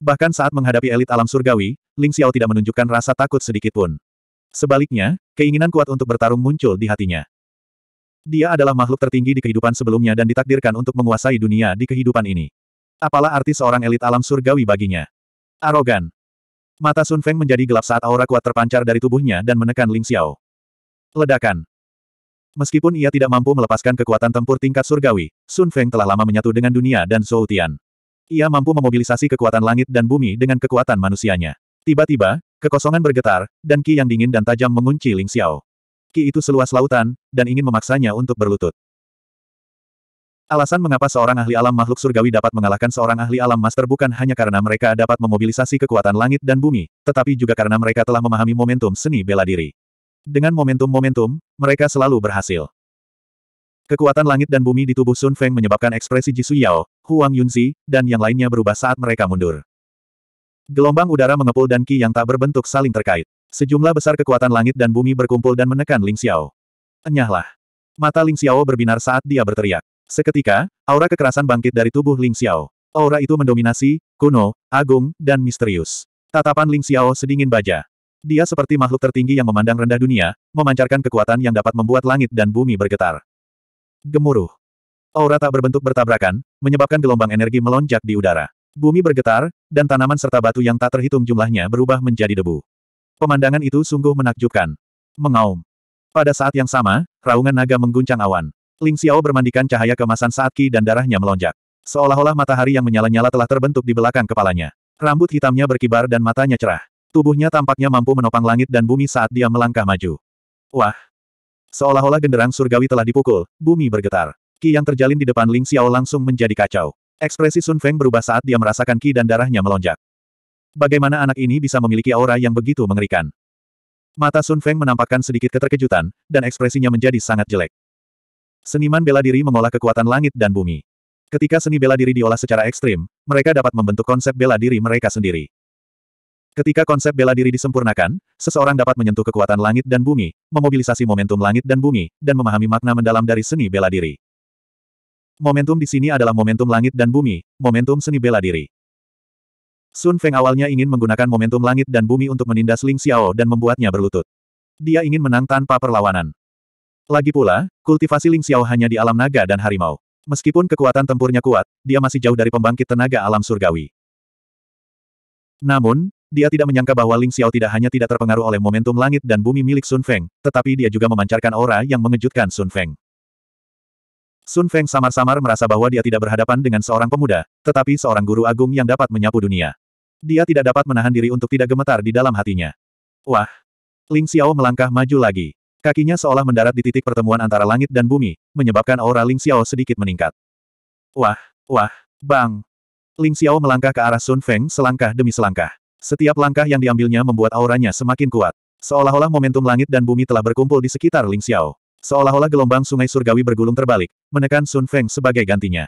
Bahkan saat menghadapi elit alam surgawi, Ling Xiao tidak menunjukkan rasa takut sedikitpun. Sebaliknya, keinginan kuat untuk bertarung muncul di hatinya. Dia adalah makhluk tertinggi di kehidupan sebelumnya dan ditakdirkan untuk menguasai dunia di kehidupan ini. Apalah arti seorang elit alam surgawi baginya? Arogan, Mata Sun Feng menjadi gelap saat aura kuat terpancar dari tubuhnya dan menekan Ling Xiao. Ledakan. Meskipun ia tidak mampu melepaskan kekuatan tempur tingkat surgawi, Sun Feng telah lama menyatu dengan dunia dan Zhou Tian. Ia mampu memobilisasi kekuatan langit dan bumi dengan kekuatan manusianya. Tiba-tiba, kekosongan bergetar, dan ki yang dingin dan tajam mengunci Ling Xiao. Ki itu seluas lautan, dan ingin memaksanya untuk berlutut. Alasan mengapa seorang ahli alam makhluk surgawi dapat mengalahkan seorang ahli alam master bukan hanya karena mereka dapat memobilisasi kekuatan langit dan bumi, tetapi juga karena mereka telah memahami momentum seni bela diri. Dengan momentum-momentum, mereka selalu berhasil. Kekuatan langit dan bumi di tubuh Sun Feng menyebabkan ekspresi Ji Yao, Huang Yunzi, dan yang lainnya berubah saat mereka mundur. Gelombang udara mengepul dan ki yang tak berbentuk saling terkait. Sejumlah besar kekuatan langit dan bumi berkumpul dan menekan Ling Xiao. Enyahlah. Mata Ling Xiao berbinar saat dia berteriak. Seketika, aura kekerasan bangkit dari tubuh Ling Xiao. Aura itu mendominasi, kuno, agung, dan misterius. Tatapan Ling Xiao sedingin baja. Dia seperti makhluk tertinggi yang memandang rendah dunia, memancarkan kekuatan yang dapat membuat langit dan bumi bergetar. Gemuruh. Aura tak berbentuk bertabrakan, menyebabkan gelombang energi melonjak di udara. Bumi bergetar, dan tanaman serta batu yang tak terhitung jumlahnya berubah menjadi debu. Pemandangan itu sungguh menakjubkan. Mengaum. Pada saat yang sama, raungan naga mengguncang awan. Ling Xiao bermandikan cahaya kemasan saat ki dan darahnya melonjak. Seolah-olah matahari yang menyala-nyala telah terbentuk di belakang kepalanya. Rambut hitamnya berkibar dan matanya cerah. Tubuhnya tampaknya mampu menopang langit dan bumi saat dia melangkah maju. Wah! Seolah-olah genderang surgawi telah dipukul, bumi bergetar. Ki yang terjalin di depan Ling Xiao langsung menjadi kacau. Ekspresi Sun Feng berubah saat dia merasakan ki dan darahnya melonjak. Bagaimana anak ini bisa memiliki aura yang begitu mengerikan? Mata Sun Feng menampakkan sedikit keterkejutan, dan ekspresinya menjadi sangat jelek. Seniman bela diri mengolah kekuatan langit dan bumi. Ketika seni bela diri diolah secara ekstrim, mereka dapat membentuk konsep bela diri mereka sendiri. Ketika konsep bela diri disempurnakan, seseorang dapat menyentuh kekuatan langit dan bumi, memobilisasi momentum langit dan bumi, dan memahami makna mendalam dari seni bela diri. Momentum di sini adalah momentum langit dan bumi, momentum seni bela diri. Sun Feng awalnya ingin menggunakan momentum langit dan bumi untuk menindas Ling Xiao dan membuatnya berlutut. Dia ingin menang tanpa perlawanan. Lagi pula, kultivasi Ling Xiao hanya di alam naga dan harimau. Meskipun kekuatan tempurnya kuat, dia masih jauh dari pembangkit tenaga alam surgawi. Namun, dia tidak menyangka bahwa Ling Xiao tidak hanya tidak terpengaruh oleh momentum langit dan bumi milik Sun Feng, tetapi dia juga memancarkan aura yang mengejutkan Sun Feng. Sun Feng samar-samar merasa bahwa dia tidak berhadapan dengan seorang pemuda, tetapi seorang guru agung yang dapat menyapu dunia. Dia tidak dapat menahan diri untuk tidak gemetar di dalam hatinya. Wah! Ling Xiao melangkah maju lagi. Kakinya seolah mendarat di titik pertemuan antara langit dan bumi, menyebabkan aura Ling Xiao sedikit meningkat. Wah, wah, bang. Ling Xiao melangkah ke arah Sun Feng selangkah demi selangkah. Setiap langkah yang diambilnya membuat auranya semakin kuat. Seolah-olah momentum langit dan bumi telah berkumpul di sekitar Ling Xiao. Seolah-olah gelombang sungai surgawi bergulung terbalik, menekan Sun Feng sebagai gantinya.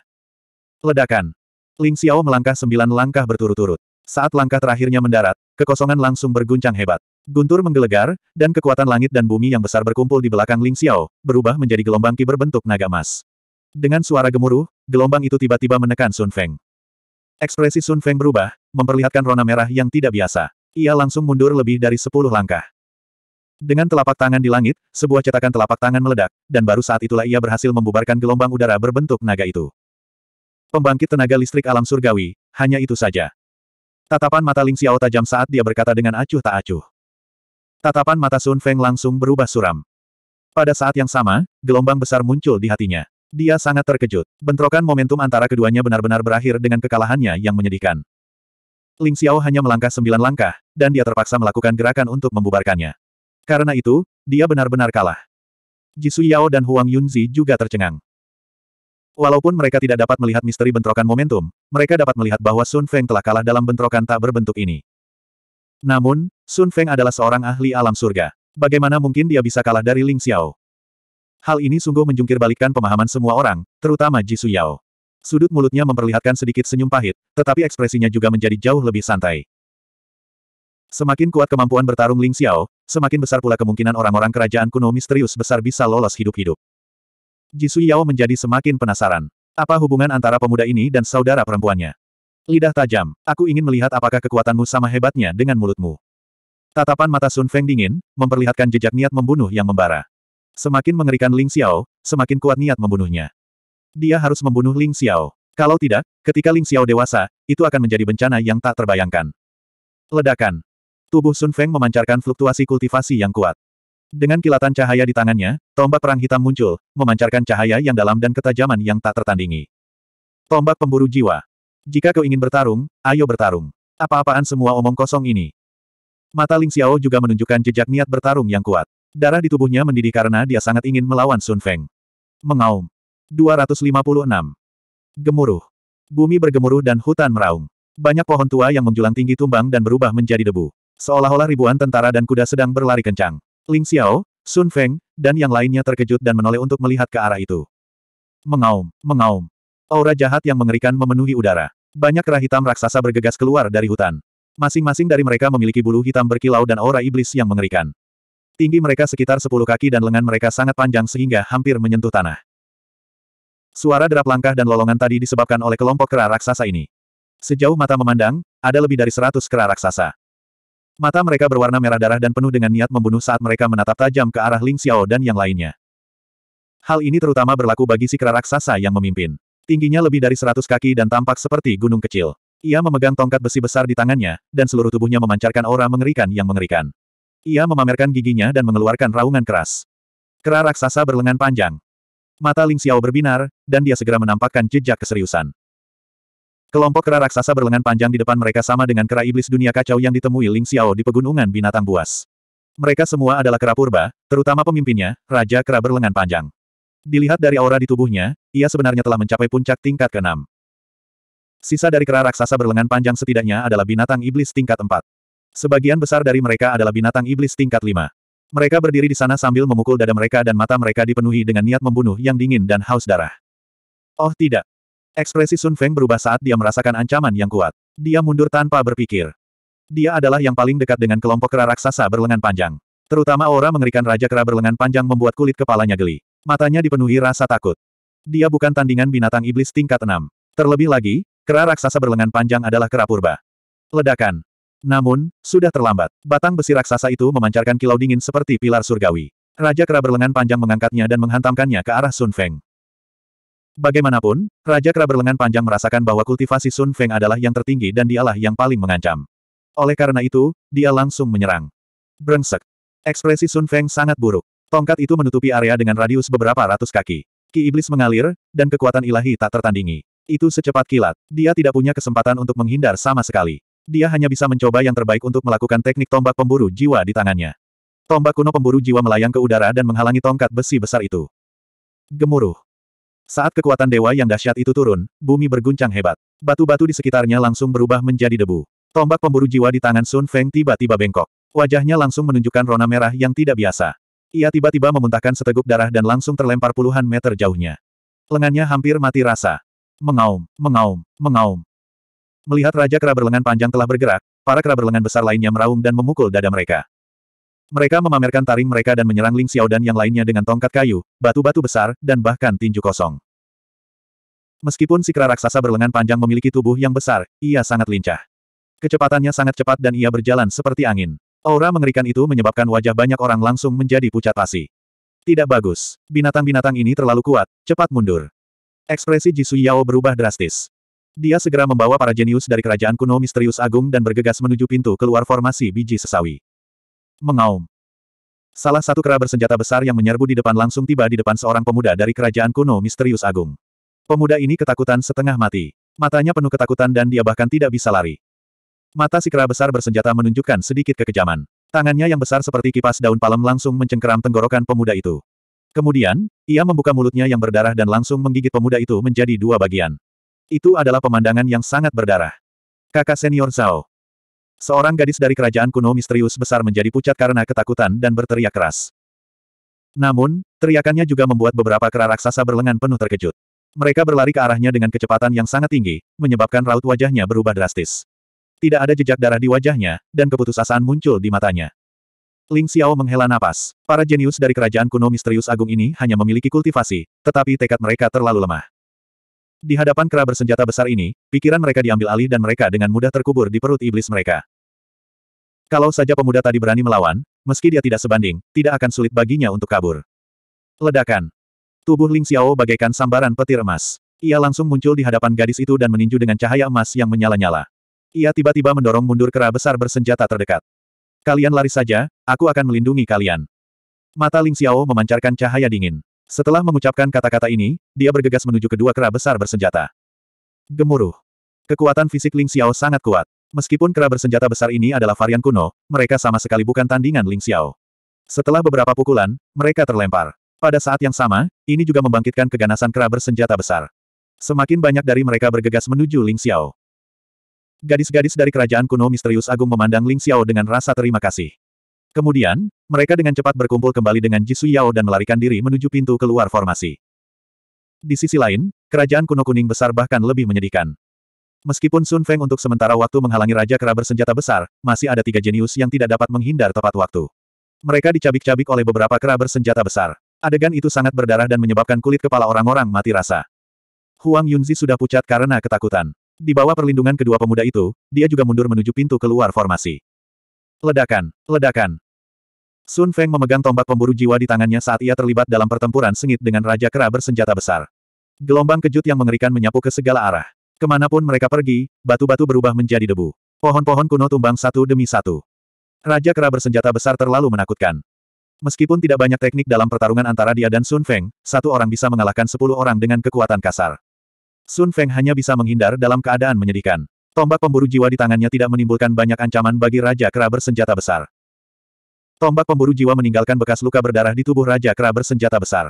Ledakan. Ling Xiao melangkah sembilan langkah berturut-turut. Saat langkah terakhirnya mendarat, Kekosongan langsung berguncang hebat. Guntur menggelegar, dan kekuatan langit dan bumi yang besar berkumpul di belakang Ling Xiao, berubah menjadi gelombang ki bentuk naga emas. Dengan suara gemuruh, gelombang itu tiba-tiba menekan Sun Feng. Ekspresi Sun Feng berubah, memperlihatkan rona merah yang tidak biasa. Ia langsung mundur lebih dari sepuluh langkah. Dengan telapak tangan di langit, sebuah cetakan telapak tangan meledak, dan baru saat itulah ia berhasil membubarkan gelombang udara berbentuk naga itu. Pembangkit tenaga listrik alam surgawi, hanya itu saja. Tatapan mata Ling Xiao tajam saat dia berkata dengan acuh tak acuh. Tatapan mata Sun Feng langsung berubah suram. Pada saat yang sama, gelombang besar muncul di hatinya. Dia sangat terkejut. Bentrokan momentum antara keduanya benar-benar berakhir dengan kekalahannya yang menyedihkan. Ling Xiao hanya melangkah sembilan langkah, dan dia terpaksa melakukan gerakan untuk membubarkannya. Karena itu, dia benar-benar kalah. Su Yao dan Huang Yunzi juga tercengang. Walaupun mereka tidak dapat melihat misteri bentrokan momentum, mereka dapat melihat bahwa Sun Feng telah kalah dalam bentrokan tak berbentuk ini. Namun, Sun Feng adalah seorang ahli alam surga. Bagaimana mungkin dia bisa kalah dari Ling Xiao? Hal ini sungguh menjungkirbalikkan pemahaman semua orang, terutama Ji Su Yao. Sudut mulutnya memperlihatkan sedikit senyum pahit, tetapi ekspresinya juga menjadi jauh lebih santai. Semakin kuat kemampuan bertarung Ling Xiao, semakin besar pula kemungkinan orang-orang kerajaan kuno misterius besar bisa lolos hidup-hidup. Jisui Yao menjadi semakin penasaran. Apa hubungan antara pemuda ini dan saudara perempuannya? Lidah tajam, aku ingin melihat apakah kekuatanmu sama hebatnya dengan mulutmu. Tatapan mata Sun Feng dingin, memperlihatkan jejak niat membunuh yang membara. Semakin mengerikan Ling Xiao, semakin kuat niat membunuhnya. Dia harus membunuh Ling Xiao. Kalau tidak, ketika Ling Xiao dewasa, itu akan menjadi bencana yang tak terbayangkan. Ledakan. Tubuh Sun Feng memancarkan fluktuasi kultivasi yang kuat. Dengan kilatan cahaya di tangannya, tombak perang hitam muncul, memancarkan cahaya yang dalam dan ketajaman yang tak tertandingi. Tombak pemburu jiwa. Jika kau ingin bertarung, ayo bertarung. Apa-apaan semua omong kosong ini. Mata Ling Xiao juga menunjukkan jejak niat bertarung yang kuat. Darah di tubuhnya mendidih karena dia sangat ingin melawan Sun Feng. Mengaum. 256. Gemuruh. Bumi bergemuruh dan hutan meraung. Banyak pohon tua yang menjulang tinggi tumbang dan berubah menjadi debu. Seolah-olah ribuan tentara dan kuda sedang berlari kencang. Ling Xiao, Sun Feng, dan yang lainnya terkejut dan menoleh untuk melihat ke arah itu. Mengaum, mengaum. Aura jahat yang mengerikan memenuhi udara. Banyak kerah hitam raksasa bergegas keluar dari hutan. Masing-masing dari mereka memiliki bulu hitam berkilau dan aura iblis yang mengerikan. Tinggi mereka sekitar 10 kaki dan lengan mereka sangat panjang sehingga hampir menyentuh tanah. Suara derap langkah dan lolongan tadi disebabkan oleh kelompok kera raksasa ini. Sejauh mata memandang, ada lebih dari 100 kera raksasa. Mata mereka berwarna merah darah dan penuh dengan niat membunuh saat mereka menatap tajam ke arah Ling Xiao dan yang lainnya. Hal ini terutama berlaku bagi si kera raksasa yang memimpin. Tingginya lebih dari seratus kaki dan tampak seperti gunung kecil. Ia memegang tongkat besi besar di tangannya, dan seluruh tubuhnya memancarkan aura mengerikan yang mengerikan. Ia memamerkan giginya dan mengeluarkan raungan keras. Kera raksasa berlengan panjang. Mata Ling Xiao berbinar, dan dia segera menampakkan jejak keseriusan. Kelompok kera raksasa berlengan panjang di depan mereka sama dengan kera iblis dunia kacau yang ditemui Ling Xiao di pegunungan binatang buas. Mereka semua adalah kera purba, terutama pemimpinnya, Raja Kera Berlengan Panjang. Dilihat dari aura di tubuhnya, ia sebenarnya telah mencapai puncak tingkat ke-6. Sisa dari kera raksasa berlengan panjang setidaknya adalah binatang iblis tingkat 4. Sebagian besar dari mereka adalah binatang iblis tingkat 5. Mereka berdiri di sana sambil memukul dada mereka dan mata mereka dipenuhi dengan niat membunuh yang dingin dan haus darah. Oh tidak, Ekspresi Sun Feng berubah saat dia merasakan ancaman yang kuat. Dia mundur tanpa berpikir. Dia adalah yang paling dekat dengan kelompok kera raksasa berlengan panjang. Terutama aura mengerikan Raja Kera berlengan panjang membuat kulit kepalanya geli. Matanya dipenuhi rasa takut. Dia bukan tandingan binatang iblis tingkat 6. Terlebih lagi, kera raksasa berlengan panjang adalah kera purba. Ledakan. Namun, sudah terlambat. Batang besi raksasa itu memancarkan kilau dingin seperti pilar surgawi. Raja kera berlengan panjang mengangkatnya dan menghantamkannya ke arah Sun Feng. Bagaimanapun, Raja Kera berlengan panjang merasakan bahwa kultivasi Sun Feng adalah yang tertinggi dan dialah yang paling mengancam. Oleh karena itu, dia langsung menyerang. Brengsek. Ekspresi Sun Feng sangat buruk. Tongkat itu menutupi area dengan radius beberapa ratus kaki. Ki iblis mengalir, dan kekuatan ilahi tak tertandingi. Itu secepat kilat. Dia tidak punya kesempatan untuk menghindar sama sekali. Dia hanya bisa mencoba yang terbaik untuk melakukan teknik tombak pemburu jiwa di tangannya. Tombak kuno pemburu jiwa melayang ke udara dan menghalangi tongkat besi besar itu. Gemuruh. Saat kekuatan dewa yang dahsyat itu turun, bumi berguncang hebat. Batu-batu di sekitarnya langsung berubah menjadi debu. Tombak pemburu jiwa di tangan Sun Feng tiba-tiba bengkok. Wajahnya langsung menunjukkan rona merah yang tidak biasa. Ia tiba-tiba memuntahkan seteguk darah dan langsung terlempar puluhan meter jauhnya. Lengannya hampir mati rasa. Mengaum, mengaum, mengaum. Melihat Raja Kera berlengan panjang telah bergerak, para kera berlengan besar lainnya meraung dan memukul dada mereka. Mereka memamerkan taring mereka dan menyerang Ling Xiao dan yang lainnya dengan tongkat kayu, batu-batu besar, dan bahkan tinju kosong. Meskipun si kera raksasa berlengan panjang memiliki tubuh yang besar, ia sangat lincah. Kecepatannya sangat cepat dan ia berjalan seperti angin. Aura mengerikan itu menyebabkan wajah banyak orang langsung menjadi pucat pasi. Tidak bagus. Binatang-binatang ini terlalu kuat, cepat mundur. Ekspresi Ji Yao berubah drastis. Dia segera membawa para jenius dari kerajaan kuno misterius agung dan bergegas menuju pintu keluar formasi biji sesawi. Mengaum. Salah satu kera bersenjata besar yang menyerbu di depan langsung tiba di depan seorang pemuda dari kerajaan kuno misterius agung. Pemuda ini ketakutan setengah mati. Matanya penuh ketakutan dan dia bahkan tidak bisa lari. Mata si kera besar bersenjata menunjukkan sedikit kekejaman. Tangannya yang besar seperti kipas daun palem langsung mencengkeram tenggorokan pemuda itu. Kemudian, ia membuka mulutnya yang berdarah dan langsung menggigit pemuda itu menjadi dua bagian. Itu adalah pemandangan yang sangat berdarah. Kakak senior Zhao, Seorang gadis dari kerajaan kuno misterius besar menjadi pucat karena ketakutan dan berteriak keras. Namun, teriakannya juga membuat beberapa kera raksasa berlengan penuh terkejut. Mereka berlari ke arahnya dengan kecepatan yang sangat tinggi, menyebabkan raut wajahnya berubah drastis. Tidak ada jejak darah di wajahnya, dan keputusasaan muncul di matanya. Ling Xiao menghela napas. Para jenius dari kerajaan kuno misterius agung ini hanya memiliki kultivasi, tetapi tekad mereka terlalu lemah. Di hadapan kera bersenjata besar ini, pikiran mereka diambil alih dan mereka dengan mudah terkubur di perut iblis mereka. Kalau saja pemuda tadi berani melawan, meski dia tidak sebanding, tidak akan sulit baginya untuk kabur. Ledakan. Tubuh Ling Xiao bagaikan sambaran petir emas. Ia langsung muncul di hadapan gadis itu dan meninju dengan cahaya emas yang menyala-nyala. Ia tiba-tiba mendorong mundur kera besar bersenjata terdekat. Kalian lari saja, aku akan melindungi kalian. Mata Ling Xiao memancarkan cahaya dingin. Setelah mengucapkan kata-kata ini, dia bergegas menuju kedua kera besar bersenjata. Gemuruh. Kekuatan fisik Ling Xiao sangat kuat. Meskipun kera bersenjata besar ini adalah varian kuno, mereka sama sekali bukan tandingan Ling Xiao. Setelah beberapa pukulan, mereka terlempar. Pada saat yang sama, ini juga membangkitkan keganasan kera bersenjata besar. Semakin banyak dari mereka bergegas menuju Ling Xiao. Gadis-gadis dari kerajaan kuno misterius agung memandang Ling Xiao dengan rasa terima kasih. Kemudian, mereka dengan cepat berkumpul kembali dengan Jisu Yao dan melarikan diri menuju pintu keluar formasi. Di sisi lain, kerajaan kuno kuning besar bahkan lebih menyedihkan. Meskipun Sun Feng untuk sementara waktu menghalangi Raja Kera bersenjata besar, masih ada tiga jenius yang tidak dapat menghindar tepat waktu. Mereka dicabik-cabik oleh beberapa kera bersenjata besar. Adegan itu sangat berdarah dan menyebabkan kulit kepala orang-orang mati rasa. Huang Yunzi sudah pucat karena ketakutan. Di bawah perlindungan kedua pemuda itu, dia juga mundur menuju pintu keluar formasi. Ledakan, ledakan. Sun Feng memegang tombak pemburu jiwa di tangannya saat ia terlibat dalam pertempuran sengit dengan Raja Kera bersenjata besar. Gelombang kejut yang mengerikan menyapu ke segala arah. Kemanapun mereka pergi, batu-batu berubah menjadi debu. Pohon-pohon kuno tumbang satu demi satu. Raja Kera bersenjata besar terlalu menakutkan. Meskipun tidak banyak teknik dalam pertarungan antara dia dan Sun Feng, satu orang bisa mengalahkan sepuluh orang dengan kekuatan kasar. Sun Feng hanya bisa menghindar dalam keadaan menyedihkan. Tombak pemburu jiwa di tangannya tidak menimbulkan banyak ancaman bagi Raja Kera bersenjata besar. Tombak pemburu jiwa meninggalkan bekas luka berdarah di tubuh Raja Kera bersenjata besar.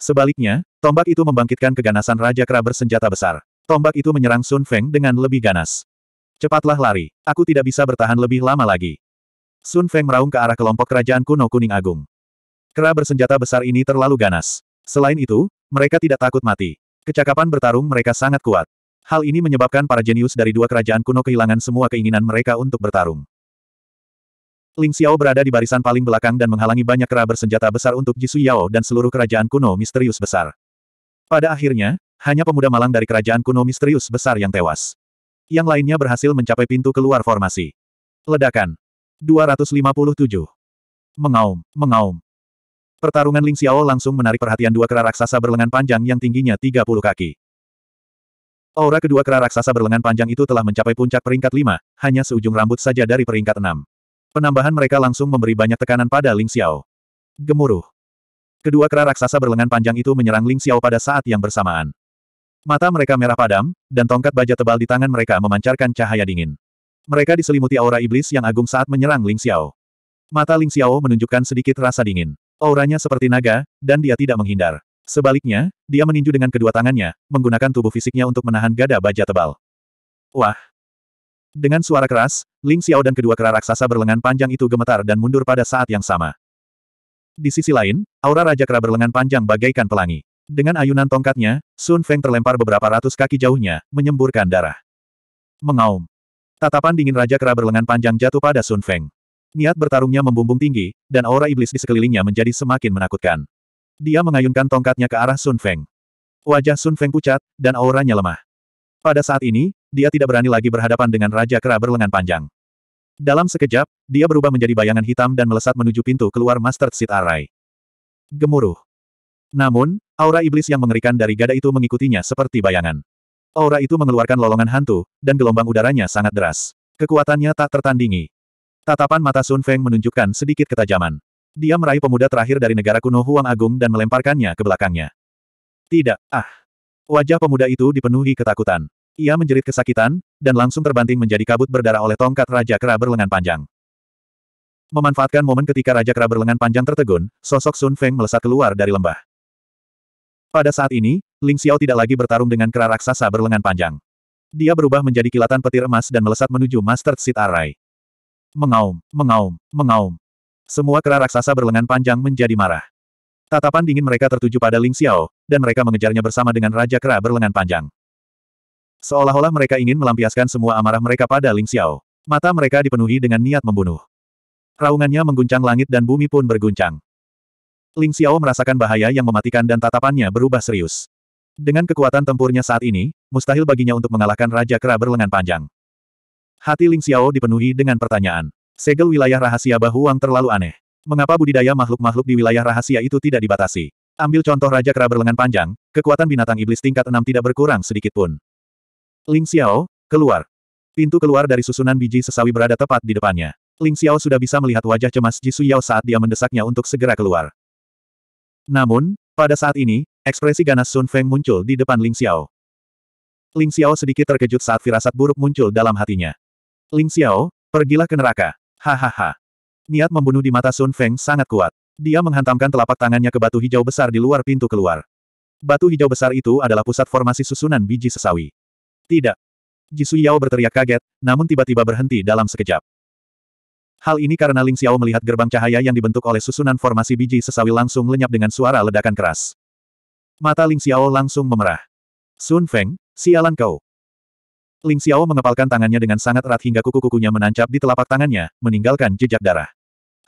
Sebaliknya, tombak itu membangkitkan keganasan Raja Kera bersenjata besar. Tombak itu menyerang Sun Feng dengan lebih ganas. Cepatlah lari, aku tidak bisa bertahan lebih lama lagi. Sun Feng meraung ke arah kelompok kerajaan kuno kuning agung. Kera bersenjata besar ini terlalu ganas. Selain itu, mereka tidak takut mati. Kecakapan bertarung mereka sangat kuat. Hal ini menyebabkan para jenius dari dua kerajaan kuno kehilangan semua keinginan mereka untuk bertarung. Ling Xiao berada di barisan paling belakang dan menghalangi banyak kera bersenjata besar untuk Jisu Yao dan seluruh kerajaan kuno misterius besar. Pada akhirnya, hanya pemuda malang dari kerajaan kuno misterius besar yang tewas. Yang lainnya berhasil mencapai pintu keluar formasi. Ledakan. 257. Mengaum, mengaum. Pertarungan Ling Xiao langsung menarik perhatian dua kera raksasa berlengan panjang yang tingginya 30 kaki. Aura kedua kera raksasa berlengan panjang itu telah mencapai puncak peringkat 5, hanya seujung rambut saja dari peringkat 6. Penambahan mereka langsung memberi banyak tekanan pada Ling Xiao. Gemuruh. Kedua kera raksasa berlengan panjang itu menyerang Ling Xiao pada saat yang bersamaan. Mata mereka merah padam, dan tongkat baja tebal di tangan mereka memancarkan cahaya dingin. Mereka diselimuti aura iblis yang agung saat menyerang Ling Xiao. Mata Ling Xiao menunjukkan sedikit rasa dingin. Auranya seperti naga, dan dia tidak menghindar. Sebaliknya, dia meninju dengan kedua tangannya, menggunakan tubuh fisiknya untuk menahan gada baja tebal. Wah, dengan suara keras, Ling Xiao dan kedua kera raksasa berlengan panjang itu gemetar dan mundur pada saat yang sama. Di sisi lain, aura Raja Kera berlengan panjang bagaikan pelangi. Dengan ayunan tongkatnya, Sun Feng terlempar beberapa ratus kaki jauhnya, menyemburkan darah. Mengaum. Tatapan dingin Raja Kera berlengan panjang jatuh pada Sun Feng. Niat bertarungnya membumbung tinggi, dan aura iblis di sekelilingnya menjadi semakin menakutkan. Dia mengayunkan tongkatnya ke arah Sun Feng. Wajah Sun Feng pucat, dan auranya lemah. Pada saat ini, dia tidak berani lagi berhadapan dengan Raja Kera berlengan panjang. Dalam sekejap, dia berubah menjadi bayangan hitam dan melesat menuju pintu keluar Master Seed Array. Gemuruh. Namun, aura iblis yang mengerikan dari gada itu mengikutinya seperti bayangan. Aura itu mengeluarkan lolongan hantu, dan gelombang udaranya sangat deras. Kekuatannya tak tertandingi. Tatapan mata Sun Feng menunjukkan sedikit ketajaman. Dia meraih pemuda terakhir dari negara kuno Huang Agung dan melemparkannya ke belakangnya. Tidak, ah. Wajah pemuda itu dipenuhi ketakutan. Ia menjerit kesakitan, dan langsung terbanting menjadi kabut berdarah oleh tongkat Raja Kera berlengan panjang. Memanfaatkan momen ketika Raja Kera berlengan panjang tertegun, sosok Sun Feng melesat keluar dari lembah. Pada saat ini, Ling Xiao tidak lagi bertarung dengan kera raksasa berlengan panjang. Dia berubah menjadi kilatan petir emas dan melesat menuju Master Seed Array. Mengaum, mengaum, mengaum. Semua kera raksasa berlengan panjang menjadi marah. Tatapan dingin mereka tertuju pada Ling Xiao, dan mereka mengejarnya bersama dengan Raja Kera berlengan panjang. Seolah-olah mereka ingin melampiaskan semua amarah mereka pada Ling Xiao. Mata mereka dipenuhi dengan niat membunuh. Raungannya mengguncang langit dan bumi pun berguncang. Ling Xiao merasakan bahaya yang mematikan dan tatapannya berubah serius. Dengan kekuatan tempurnya saat ini, mustahil baginya untuk mengalahkan Raja Kera berlengan panjang. Hati Ling Xiao dipenuhi dengan pertanyaan. Segel wilayah rahasia Bahuang terlalu aneh. Mengapa budidaya makhluk-makhluk di wilayah rahasia itu tidak dibatasi? Ambil contoh Raja Kera berlengan panjang, kekuatan binatang iblis tingkat 6 tidak berkurang sedikit pun. Ling Xiao, keluar. Pintu keluar dari susunan biji sesawi berada tepat di depannya. Ling Xiao sudah bisa melihat wajah cemas Ji Suyao saat dia mendesaknya untuk segera keluar. Namun, pada saat ini, ekspresi ganas Sun Feng muncul di depan Ling Xiao. Ling Xiao sedikit terkejut saat firasat buruk muncul dalam hatinya. Ling Xiao, pergilah ke neraka. Hahaha niat membunuh di mata Sun Feng sangat kuat. Dia menghantamkan telapak tangannya ke batu hijau besar di luar pintu keluar. Batu hijau besar itu adalah pusat formasi susunan biji sesawi. Tidak. Jisu Yao berteriak kaget, namun tiba-tiba berhenti dalam sekejap. Hal ini karena Ling Xiao melihat gerbang cahaya yang dibentuk oleh susunan formasi biji sesawi langsung lenyap dengan suara ledakan keras. Mata Ling Xiao langsung memerah. Sun Feng, sialan kau. Ling Xiao mengepalkan tangannya dengan sangat erat hingga kuku-kukunya menancap di telapak tangannya, meninggalkan jejak darah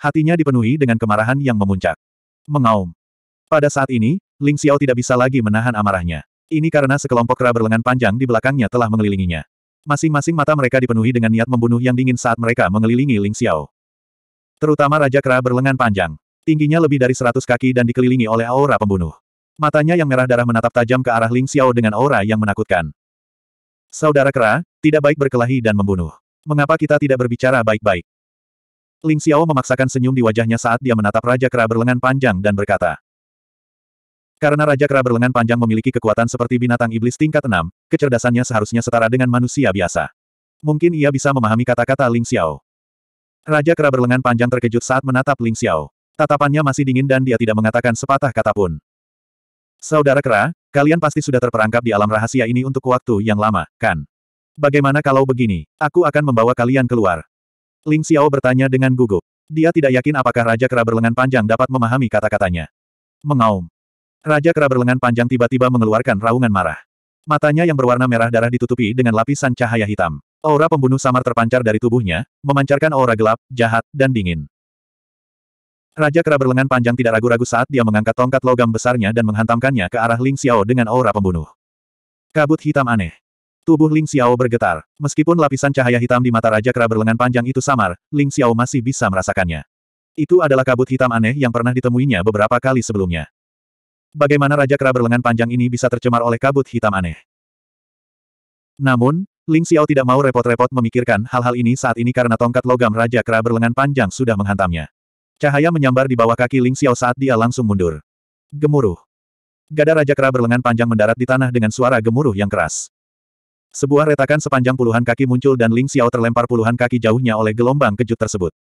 hatinya dipenuhi dengan kemarahan yang memuncak. Mengaum. Pada saat ini, Ling Xiao tidak bisa lagi menahan amarahnya. Ini karena sekelompok kera berlengan panjang di belakangnya telah mengelilinginya. Masing-masing mata mereka dipenuhi dengan niat membunuh yang dingin saat mereka mengelilingi Ling Xiao. Terutama Raja Kera berlengan panjang. Tingginya lebih dari seratus kaki dan dikelilingi oleh aura pembunuh. Matanya yang merah darah menatap tajam ke arah Ling Xiao dengan aura yang menakutkan. Saudara Kera, tidak baik berkelahi dan membunuh. Mengapa kita tidak berbicara baik-baik? Ling Xiao memaksakan senyum di wajahnya saat dia menatap Raja Kera berlengan panjang dan berkata. Karena Raja Kera berlengan panjang memiliki kekuatan seperti binatang iblis tingkat 6, kecerdasannya seharusnya setara dengan manusia biasa. Mungkin ia bisa memahami kata-kata Ling Xiao. Raja Kera berlengan panjang terkejut saat menatap Ling Xiao. Tatapannya masih dingin dan dia tidak mengatakan sepatah kata pun. Saudara Kera, kalian pasti sudah terperangkap di alam rahasia ini untuk waktu yang lama, kan? Bagaimana kalau begini, aku akan membawa kalian keluar. Ling Xiao bertanya dengan gugup. Dia tidak yakin apakah Raja Kera berlengan panjang dapat memahami kata-katanya. Mengaum. Raja Kera berlengan panjang tiba-tiba mengeluarkan raungan marah. Matanya yang berwarna merah darah ditutupi dengan lapisan cahaya hitam. Aura pembunuh samar terpancar dari tubuhnya, memancarkan aura gelap, jahat, dan dingin. Raja Kera berlengan panjang tidak ragu-ragu saat dia mengangkat tongkat logam besarnya dan menghantamkannya ke arah Ling Xiao dengan aura pembunuh. Kabut hitam aneh. Tubuh Ling Xiao bergetar. Meskipun lapisan cahaya hitam di mata Raja Kera berlengan panjang itu samar, Ling Xiao masih bisa merasakannya. Itu adalah kabut hitam aneh yang pernah ditemuinya beberapa kali sebelumnya. Bagaimana Raja Kera berlengan panjang ini bisa tercemar oleh kabut hitam aneh? Namun, Ling Xiao tidak mau repot-repot memikirkan hal-hal ini saat ini karena tongkat logam Raja Kera berlengan panjang sudah menghantamnya. Cahaya menyambar di bawah kaki Ling Xiao saat dia langsung mundur. Gemuruh. Gada Raja Kera berlengan panjang mendarat di tanah dengan suara gemuruh yang keras. Sebuah retakan sepanjang puluhan kaki muncul dan Ling Xiao terlempar puluhan kaki jauhnya oleh gelombang kejut tersebut.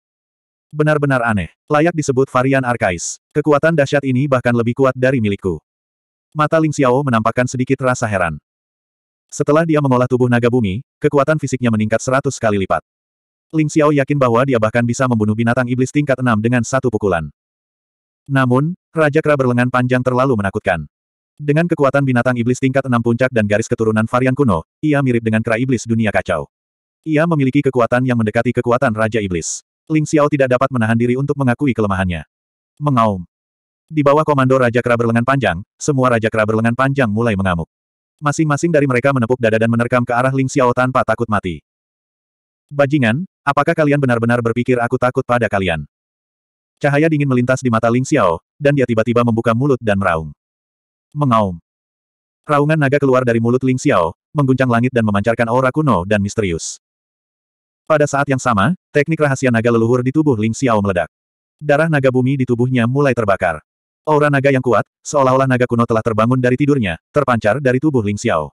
Benar-benar aneh, layak disebut varian arkais. Kekuatan dahsyat ini bahkan lebih kuat dari milikku. Mata Ling Xiao menampakkan sedikit rasa heran. Setelah dia mengolah tubuh naga bumi, kekuatan fisiknya meningkat seratus kali lipat. Ling Xiao yakin bahwa dia bahkan bisa membunuh binatang iblis tingkat enam dengan satu pukulan. Namun, Raja Kera berlengan panjang terlalu menakutkan. Dengan kekuatan binatang iblis tingkat enam puncak dan garis keturunan varian kuno, ia mirip dengan kera iblis dunia kacau. Ia memiliki kekuatan yang mendekati kekuatan Raja Iblis. Ling Xiao tidak dapat menahan diri untuk mengakui kelemahannya. Mengaum. Di bawah komando Raja Kera berlengan panjang, semua Raja Kera berlengan panjang mulai mengamuk. Masing-masing dari mereka menepuk dada dan menerkam ke arah Ling Xiao tanpa takut mati. Bajingan, apakah kalian benar-benar berpikir aku takut pada kalian? Cahaya dingin melintas di mata Ling Xiao, dan dia tiba-tiba membuka mulut dan meraung. Mengaum. Raungan naga keluar dari mulut Ling Xiao, mengguncang langit dan memancarkan aura kuno dan misterius. Pada saat yang sama, teknik rahasia naga leluhur di tubuh Ling Xiao meledak. Darah naga bumi di tubuhnya mulai terbakar. Aura naga yang kuat, seolah-olah naga kuno telah terbangun dari tidurnya, terpancar dari tubuh Ling Xiao.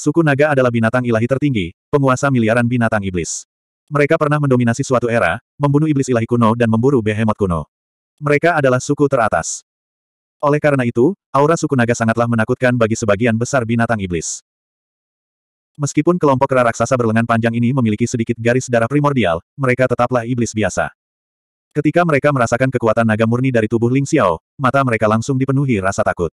Suku naga adalah binatang ilahi tertinggi, penguasa miliaran binatang iblis. Mereka pernah mendominasi suatu era, membunuh iblis ilahi kuno dan memburu behemoth kuno. Mereka adalah suku teratas. Oleh karena itu, aura suku naga sangatlah menakutkan bagi sebagian besar binatang iblis. Meskipun kelompok raksasa berlengan panjang ini memiliki sedikit garis darah primordial, mereka tetaplah iblis biasa. Ketika mereka merasakan kekuatan naga murni dari tubuh Ling Xiao, mata mereka langsung dipenuhi rasa takut.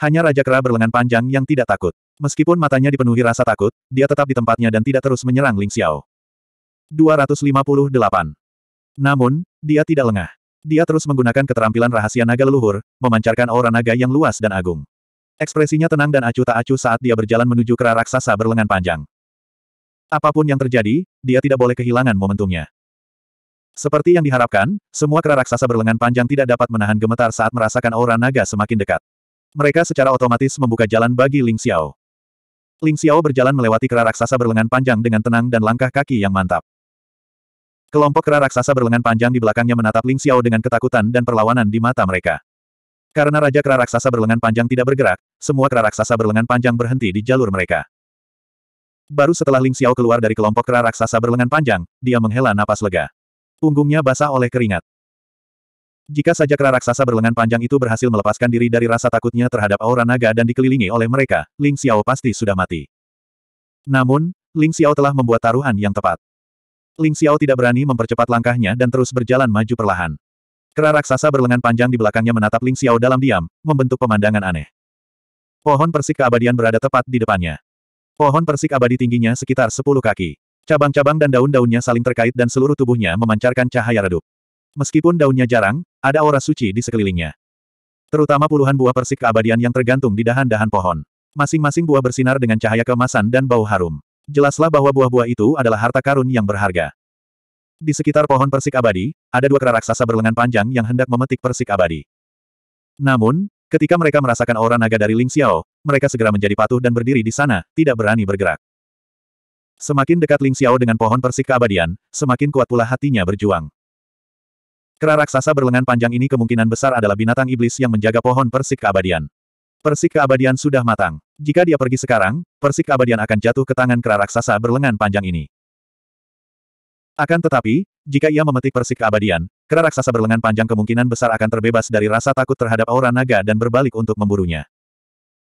Hanya Raja Kera berlengan panjang yang tidak takut. Meskipun matanya dipenuhi rasa takut, dia tetap di tempatnya dan tidak terus menyerang Ling Xiao. 258. Namun, dia tidak lengah. Dia terus menggunakan keterampilan rahasia naga leluhur, memancarkan aura naga yang luas dan agung. Ekspresinya tenang dan acuh tak acuh saat dia berjalan menuju kera raksasa berlengan panjang. Apapun yang terjadi, dia tidak boleh kehilangan momentumnya. Seperti yang diharapkan, semua kera raksasa berlengan panjang tidak dapat menahan gemetar saat merasakan aura naga semakin dekat. Mereka secara otomatis membuka jalan bagi Ling Xiao. Ling Xiao berjalan melewati kera raksasa berlengan panjang dengan tenang dan langkah kaki yang mantap. Kelompok kera raksasa berlengan panjang di belakangnya menatap Ling Xiao dengan ketakutan dan perlawanan di mata mereka. Karena Raja Kera Raksasa berlengan panjang tidak bergerak, semua kera raksasa berlengan panjang berhenti di jalur mereka. Baru setelah Ling Xiao keluar dari kelompok kera raksasa berlengan panjang, dia menghela napas lega. Punggungnya basah oleh keringat. Jika saja kera raksasa berlengan panjang itu berhasil melepaskan diri dari rasa takutnya terhadap aura naga dan dikelilingi oleh mereka, Ling Xiao pasti sudah mati. Namun, Ling Xiao telah membuat taruhan yang tepat. Ling Xiao tidak berani mempercepat langkahnya dan terus berjalan maju perlahan. Kera raksasa berlengan panjang di belakangnya menatap Ling Xiao dalam diam, membentuk pemandangan aneh. Pohon persik keabadian berada tepat di depannya. Pohon persik abadi tingginya sekitar 10 kaki. Cabang-cabang dan daun-daunnya saling terkait dan seluruh tubuhnya memancarkan cahaya redup. Meskipun daunnya jarang, ada aura suci di sekelilingnya. Terutama puluhan buah persik keabadian yang tergantung di dahan-dahan pohon. Masing-masing buah bersinar dengan cahaya keemasan dan bau harum. Jelaslah bahwa buah-buah itu adalah harta karun yang berharga. Di sekitar pohon persik abadi, ada dua kera raksasa berlengan panjang yang hendak memetik persik abadi. Namun, ketika mereka merasakan aura naga dari Ling Xiao, mereka segera menjadi patuh dan berdiri di sana, tidak berani bergerak. Semakin dekat Ling Xiao dengan pohon persik keabadian, semakin kuat pula hatinya berjuang. Kera raksasa berlengan panjang ini kemungkinan besar adalah binatang iblis yang menjaga pohon persik keabadian. Persik keabadian sudah matang. Jika dia pergi sekarang, persik keabadian akan jatuh ke tangan kera raksasa berlengan panjang ini. Akan tetapi, jika ia memetik persik keabadian, kera raksasa berlengan panjang kemungkinan besar akan terbebas dari rasa takut terhadap aura naga dan berbalik untuk memburunya.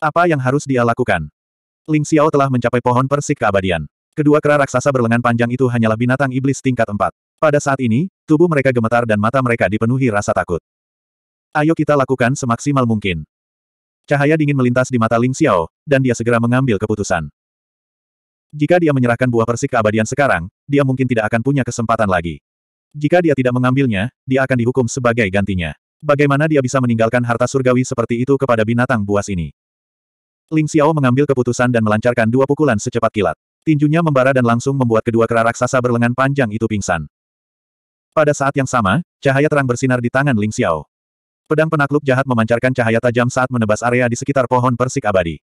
Apa yang harus dia lakukan? Ling Xiao telah mencapai pohon persik keabadian. Kedua kera raksasa berlengan panjang itu hanyalah binatang iblis tingkat 4. Pada saat ini, tubuh mereka gemetar dan mata mereka dipenuhi rasa takut. Ayo kita lakukan semaksimal mungkin. Cahaya dingin melintas di mata Ling Xiao, dan dia segera mengambil keputusan. Jika dia menyerahkan buah persik keabadian sekarang, dia mungkin tidak akan punya kesempatan lagi. Jika dia tidak mengambilnya, dia akan dihukum sebagai gantinya. Bagaimana dia bisa meninggalkan harta surgawi seperti itu kepada binatang buas ini? Ling Xiao mengambil keputusan dan melancarkan dua pukulan secepat kilat. Tinjunya membara dan langsung membuat kedua kera raksasa berlengan panjang itu pingsan. Pada saat yang sama, cahaya terang bersinar di tangan Ling Xiao. Pedang penakluk jahat memancarkan cahaya tajam saat menebas area di sekitar pohon persik abadi.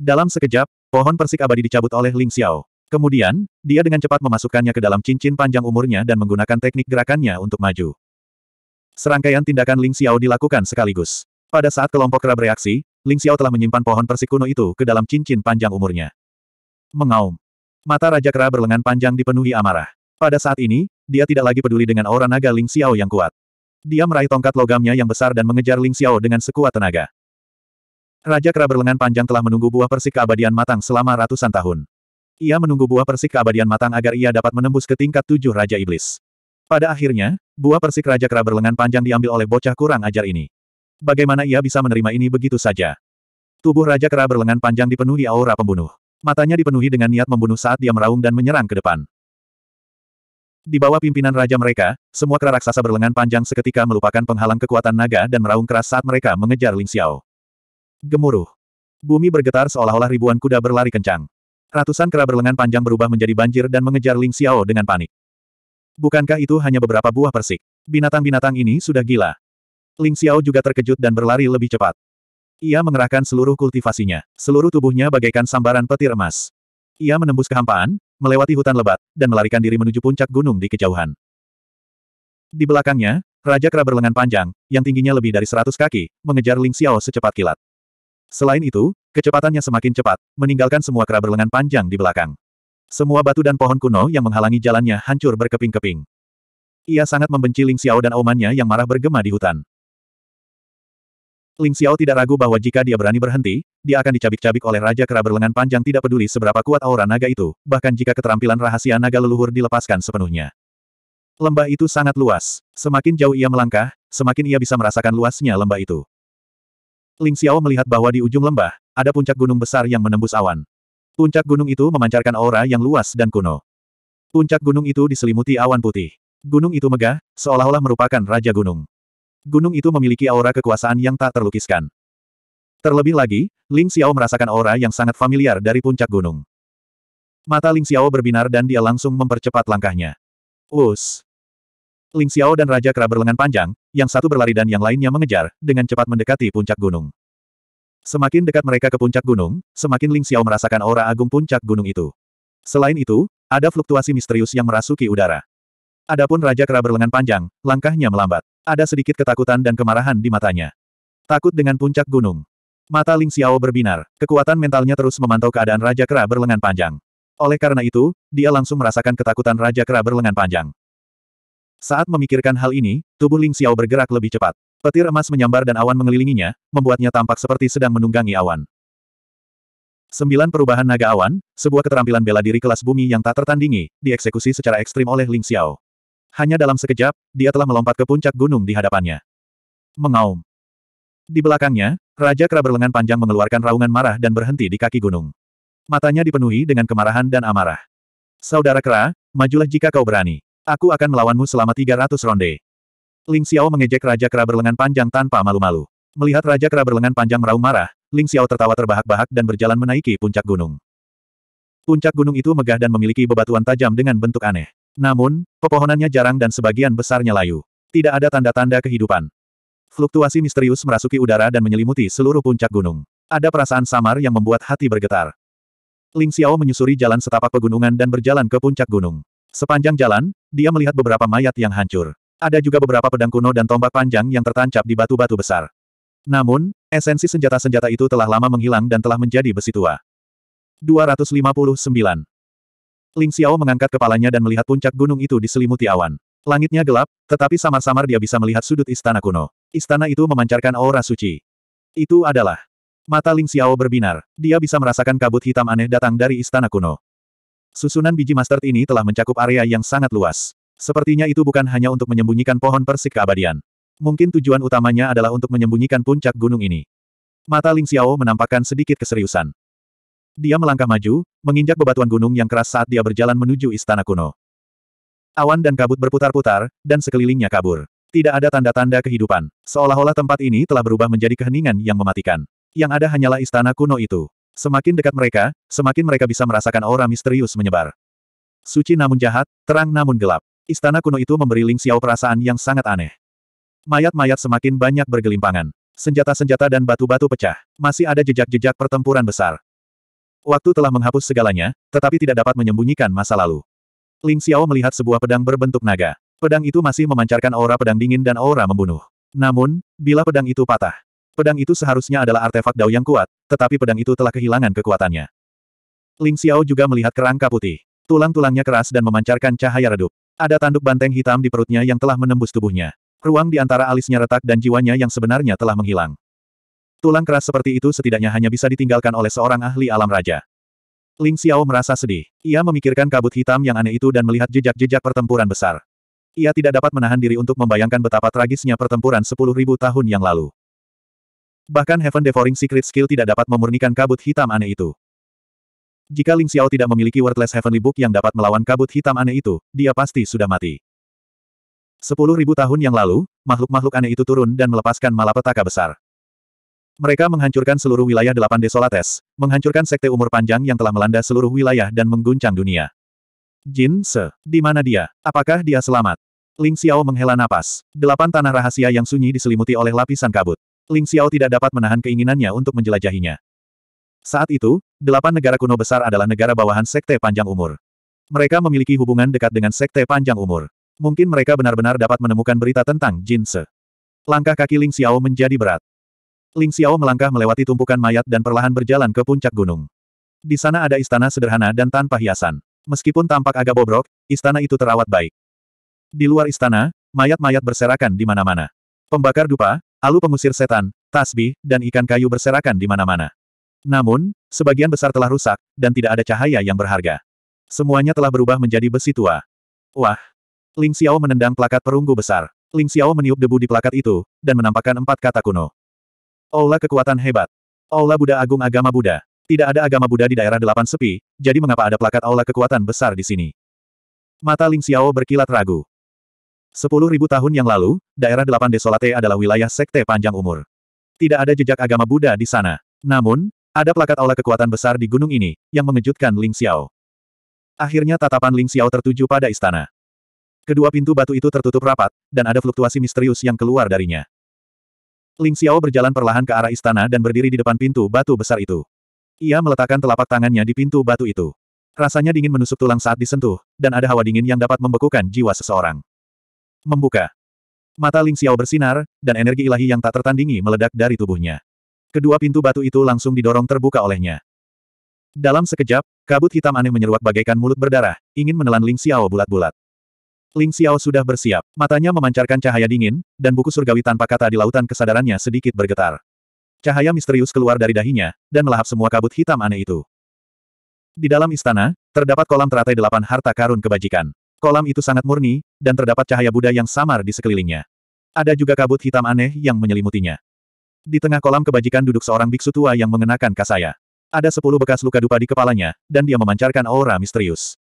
Dalam sekejap, pohon persik abadi dicabut oleh Ling Xiao. Kemudian, dia dengan cepat memasukkannya ke dalam cincin panjang umurnya dan menggunakan teknik gerakannya untuk maju. Serangkaian tindakan Ling Xiao dilakukan sekaligus. Pada saat kelompok kera bereaksi, Ling Xiao telah menyimpan pohon persik kuno itu ke dalam cincin panjang umurnya. Mengaum. Mata Raja Kera berlengan panjang dipenuhi amarah. Pada saat ini, dia tidak lagi peduli dengan aura naga Ling Xiao yang kuat. Dia meraih tongkat logamnya yang besar dan mengejar Ling Xiao dengan sekuat tenaga. Raja kera berlengan panjang telah menunggu buah persik keabadian matang selama ratusan tahun. Ia menunggu buah persik keabadian matang agar ia dapat menembus ke tingkat tujuh Raja Iblis. Pada akhirnya, buah persik Raja kera berlengan panjang diambil oleh bocah kurang ajar ini. Bagaimana ia bisa menerima ini begitu saja? Tubuh Raja Kera berlengan panjang dipenuhi aura pembunuh. Matanya dipenuhi dengan niat membunuh saat dia meraung dan menyerang ke depan. Di bawah pimpinan raja mereka, semua kera raksasa berlengan panjang seketika melupakan penghalang kekuatan naga dan meraung keras saat mereka mengejar Ling Xiao. Gemuruh. Bumi bergetar seolah-olah ribuan kuda berlari kencang. Ratusan kera berlengan panjang berubah menjadi banjir dan mengejar Ling Xiao dengan panik. Bukankah itu hanya beberapa buah persik? Binatang-binatang ini sudah gila. Ling Xiao juga terkejut dan berlari lebih cepat. Ia mengerahkan seluruh kultivasinya. Seluruh tubuhnya bagaikan sambaran petir emas. Ia menembus kehampaan, melewati hutan lebat, dan melarikan diri menuju puncak gunung di kejauhan. Di belakangnya, Raja Kera berlengan panjang, yang tingginya lebih dari seratus kaki, mengejar Ling Xiao secepat kilat. Selain itu, kecepatannya semakin cepat, meninggalkan semua kera berlengan panjang di belakang. Semua batu dan pohon kuno yang menghalangi jalannya hancur berkeping-keping. Ia sangat membenci Ling Xiao dan omannya yang marah bergema di hutan. Ling Xiao tidak ragu bahwa jika dia berani berhenti, dia akan dicabik-cabik oleh Raja Kera berlengan panjang tidak peduli seberapa kuat aura naga itu, bahkan jika keterampilan rahasia naga leluhur dilepaskan sepenuhnya. Lembah itu sangat luas. Semakin jauh ia melangkah, semakin ia bisa merasakan luasnya lembah itu. Ling Xiao melihat bahwa di ujung lembah, ada puncak gunung besar yang menembus awan. Puncak gunung itu memancarkan aura yang luas dan kuno. Puncak gunung itu diselimuti awan putih. Gunung itu megah, seolah-olah merupakan raja gunung. Gunung itu memiliki aura kekuasaan yang tak terlukiskan. Terlebih lagi, Ling Xiao merasakan aura yang sangat familiar dari puncak gunung. Mata Ling Xiao berbinar dan dia langsung mempercepat langkahnya. Us! Ling Xiao dan Raja Kera berlengan panjang, yang satu berlari dan yang lainnya mengejar, dengan cepat mendekati puncak gunung. Semakin dekat mereka ke puncak gunung, semakin Ling Xiao merasakan aura agung puncak gunung itu. Selain itu, ada fluktuasi misterius yang merasuki udara. Adapun Raja Kera berlengan panjang, langkahnya melambat. Ada sedikit ketakutan dan kemarahan di matanya. Takut dengan puncak gunung. Mata Ling Xiao berbinar, kekuatan mentalnya terus memantau keadaan Raja Kera berlengan panjang. Oleh karena itu, dia langsung merasakan ketakutan Raja Kera berlengan panjang. Saat memikirkan hal ini, tubuh Ling Xiao bergerak lebih cepat. Petir emas menyambar dan awan mengelilinginya, membuatnya tampak seperti sedang menunggangi awan. Sembilan perubahan naga awan, sebuah keterampilan bela diri kelas bumi yang tak tertandingi, dieksekusi secara ekstrim oleh Ling Xiao. Hanya dalam sekejap, dia telah melompat ke puncak gunung di hadapannya. Mengaum. Di belakangnya, Raja Kera berlengan panjang mengeluarkan raungan marah dan berhenti di kaki gunung. Matanya dipenuhi dengan kemarahan dan amarah. Saudara Kera, majulah jika kau berani. Aku akan melawanmu selama 300 ronde. Ling Xiao mengejek Raja Kera berlengan panjang tanpa malu-malu. Melihat Raja Kera berlengan panjang meraung marah, Ling Xiao tertawa terbahak-bahak dan berjalan menaiki puncak gunung. Puncak gunung itu megah dan memiliki bebatuan tajam dengan bentuk aneh. Namun, pepohonannya jarang dan sebagian besarnya layu. Tidak ada tanda-tanda kehidupan. Fluktuasi misterius merasuki udara dan menyelimuti seluruh puncak gunung. Ada perasaan samar yang membuat hati bergetar. Ling Xiao menyusuri jalan setapak pegunungan dan berjalan ke puncak gunung. Sepanjang jalan, dia melihat beberapa mayat yang hancur. Ada juga beberapa pedang kuno dan tombak panjang yang tertancap di batu-batu besar. Namun, esensi senjata-senjata itu telah lama menghilang dan telah menjadi besi tua. 259. Ling Xiao mengangkat kepalanya dan melihat puncak gunung itu diselimuti awan. Langitnya gelap, tetapi samar-samar dia bisa melihat sudut istana kuno. Istana itu memancarkan aura suci. Itu adalah. Mata Ling Xiao berbinar. Dia bisa merasakan kabut hitam aneh datang dari istana kuno. Susunan biji master ini telah mencakup area yang sangat luas. Sepertinya itu bukan hanya untuk menyembunyikan pohon persik keabadian. Mungkin tujuan utamanya adalah untuk menyembunyikan puncak gunung ini. Mata Ling Xiao menampakkan sedikit keseriusan. Dia melangkah maju, menginjak bebatuan gunung yang keras saat dia berjalan menuju istana kuno. Awan dan kabut berputar-putar, dan sekelilingnya kabur. Tidak ada tanda-tanda kehidupan. Seolah-olah tempat ini telah berubah menjadi keheningan yang mematikan. Yang ada hanyalah istana kuno itu. Semakin dekat mereka, semakin mereka bisa merasakan aura misterius menyebar. Suci namun jahat, terang namun gelap. Istana kuno itu memberi Ling Xiao perasaan yang sangat aneh. Mayat-mayat semakin banyak bergelimpangan. Senjata-senjata dan batu-batu pecah. Masih ada jejak-jejak pertempuran besar. Waktu telah menghapus segalanya, tetapi tidak dapat menyembunyikan masa lalu. Ling Xiao melihat sebuah pedang berbentuk naga. Pedang itu masih memancarkan aura pedang dingin dan aura membunuh. Namun, bila pedang itu patah, pedang itu seharusnya adalah artefak dao yang kuat, tetapi pedang itu telah kehilangan kekuatannya. Ling Xiao juga melihat kerangka putih. Tulang-tulangnya keras dan memancarkan cahaya redup. Ada tanduk banteng hitam di perutnya yang telah menembus tubuhnya. Ruang di antara alisnya retak dan jiwanya yang sebenarnya telah menghilang. Tulang keras seperti itu setidaknya hanya bisa ditinggalkan oleh seorang ahli alam raja. Ling Xiao merasa sedih. Ia memikirkan kabut hitam yang aneh itu dan melihat jejak-jejak pertempuran besar. Ia tidak dapat menahan diri untuk membayangkan betapa tragisnya pertempuran sepuluh ribu tahun yang lalu. Bahkan Heaven Devouring Secret Skill tidak dapat memurnikan kabut hitam aneh itu. Jika Ling Xiao tidak memiliki Wordless Heavenly Book yang dapat melawan kabut hitam aneh itu, dia pasti sudah mati. Sepuluh ribu tahun yang lalu, makhluk-makhluk aneh itu turun dan melepaskan malapetaka besar. Mereka menghancurkan seluruh wilayah delapan desolates, menghancurkan sekte umur panjang yang telah melanda seluruh wilayah dan mengguncang dunia. Jin Se, di mana dia? Apakah dia selamat? Ling Xiao menghela napas. Delapan tanah rahasia yang sunyi diselimuti oleh lapisan kabut. Ling Xiao tidak dapat menahan keinginannya untuk menjelajahinya. Saat itu, delapan negara kuno besar adalah negara bawahan sekte panjang umur. Mereka memiliki hubungan dekat dengan sekte panjang umur. Mungkin mereka benar-benar dapat menemukan berita tentang Jin Se. Langkah kaki Ling Xiao menjadi berat. Ling Xiao melangkah melewati tumpukan mayat dan perlahan berjalan ke puncak gunung. Di sana ada istana sederhana dan tanpa hiasan. Meskipun tampak agak bobrok, istana itu terawat baik. Di luar istana, mayat-mayat berserakan di mana-mana. Pembakar dupa, alu pengusir setan, tasbih, dan ikan kayu berserakan di mana-mana. Namun, sebagian besar telah rusak, dan tidak ada cahaya yang berharga. Semuanya telah berubah menjadi besi tua. Wah! Ling Xiao menendang plakat perunggu besar. Ling Xiao meniup debu di plakat itu, dan menampakkan empat kata kuno. Aula kekuatan hebat. Aula Buddha Agung Agama Buddha. Tidak ada agama Buddha di daerah delapan sepi, jadi mengapa ada plakat aula kekuatan besar di sini? Mata Ling Xiao berkilat ragu. Sepuluh ribu tahun yang lalu, daerah delapan desolate adalah wilayah sekte panjang umur. Tidak ada jejak agama Buddha di sana. Namun, ada plakat aula kekuatan besar di gunung ini, yang mengejutkan Ling Xiao. Akhirnya tatapan Ling Xiao tertuju pada istana. Kedua pintu batu itu tertutup rapat, dan ada fluktuasi misterius yang keluar darinya. Ling Xiao berjalan perlahan ke arah istana dan berdiri di depan pintu batu besar itu. Ia meletakkan telapak tangannya di pintu batu itu. Rasanya dingin menusuk tulang saat disentuh, dan ada hawa dingin yang dapat membekukan jiwa seseorang. Membuka. Mata Ling Xiao bersinar, dan energi ilahi yang tak tertandingi meledak dari tubuhnya. Kedua pintu batu itu langsung didorong terbuka olehnya. Dalam sekejap, kabut hitam aneh menyeruak bagaikan mulut berdarah, ingin menelan Ling Xiao bulat-bulat. Ling Xiao sudah bersiap. Matanya memancarkan cahaya dingin, dan buku surgawi tanpa kata di lautan kesadarannya sedikit bergetar. Cahaya misterius keluar dari dahinya, dan melahap semua kabut hitam aneh itu. Di dalam istana, terdapat kolam teratai delapan harta karun kebajikan. Kolam itu sangat murni, dan terdapat cahaya Buddha yang samar di sekelilingnya. Ada juga kabut hitam aneh yang menyelimutinya. Di tengah kolam kebajikan duduk seorang biksu tua yang mengenakan kasaya. Ada sepuluh bekas luka dupa di kepalanya, dan dia memancarkan aura misterius.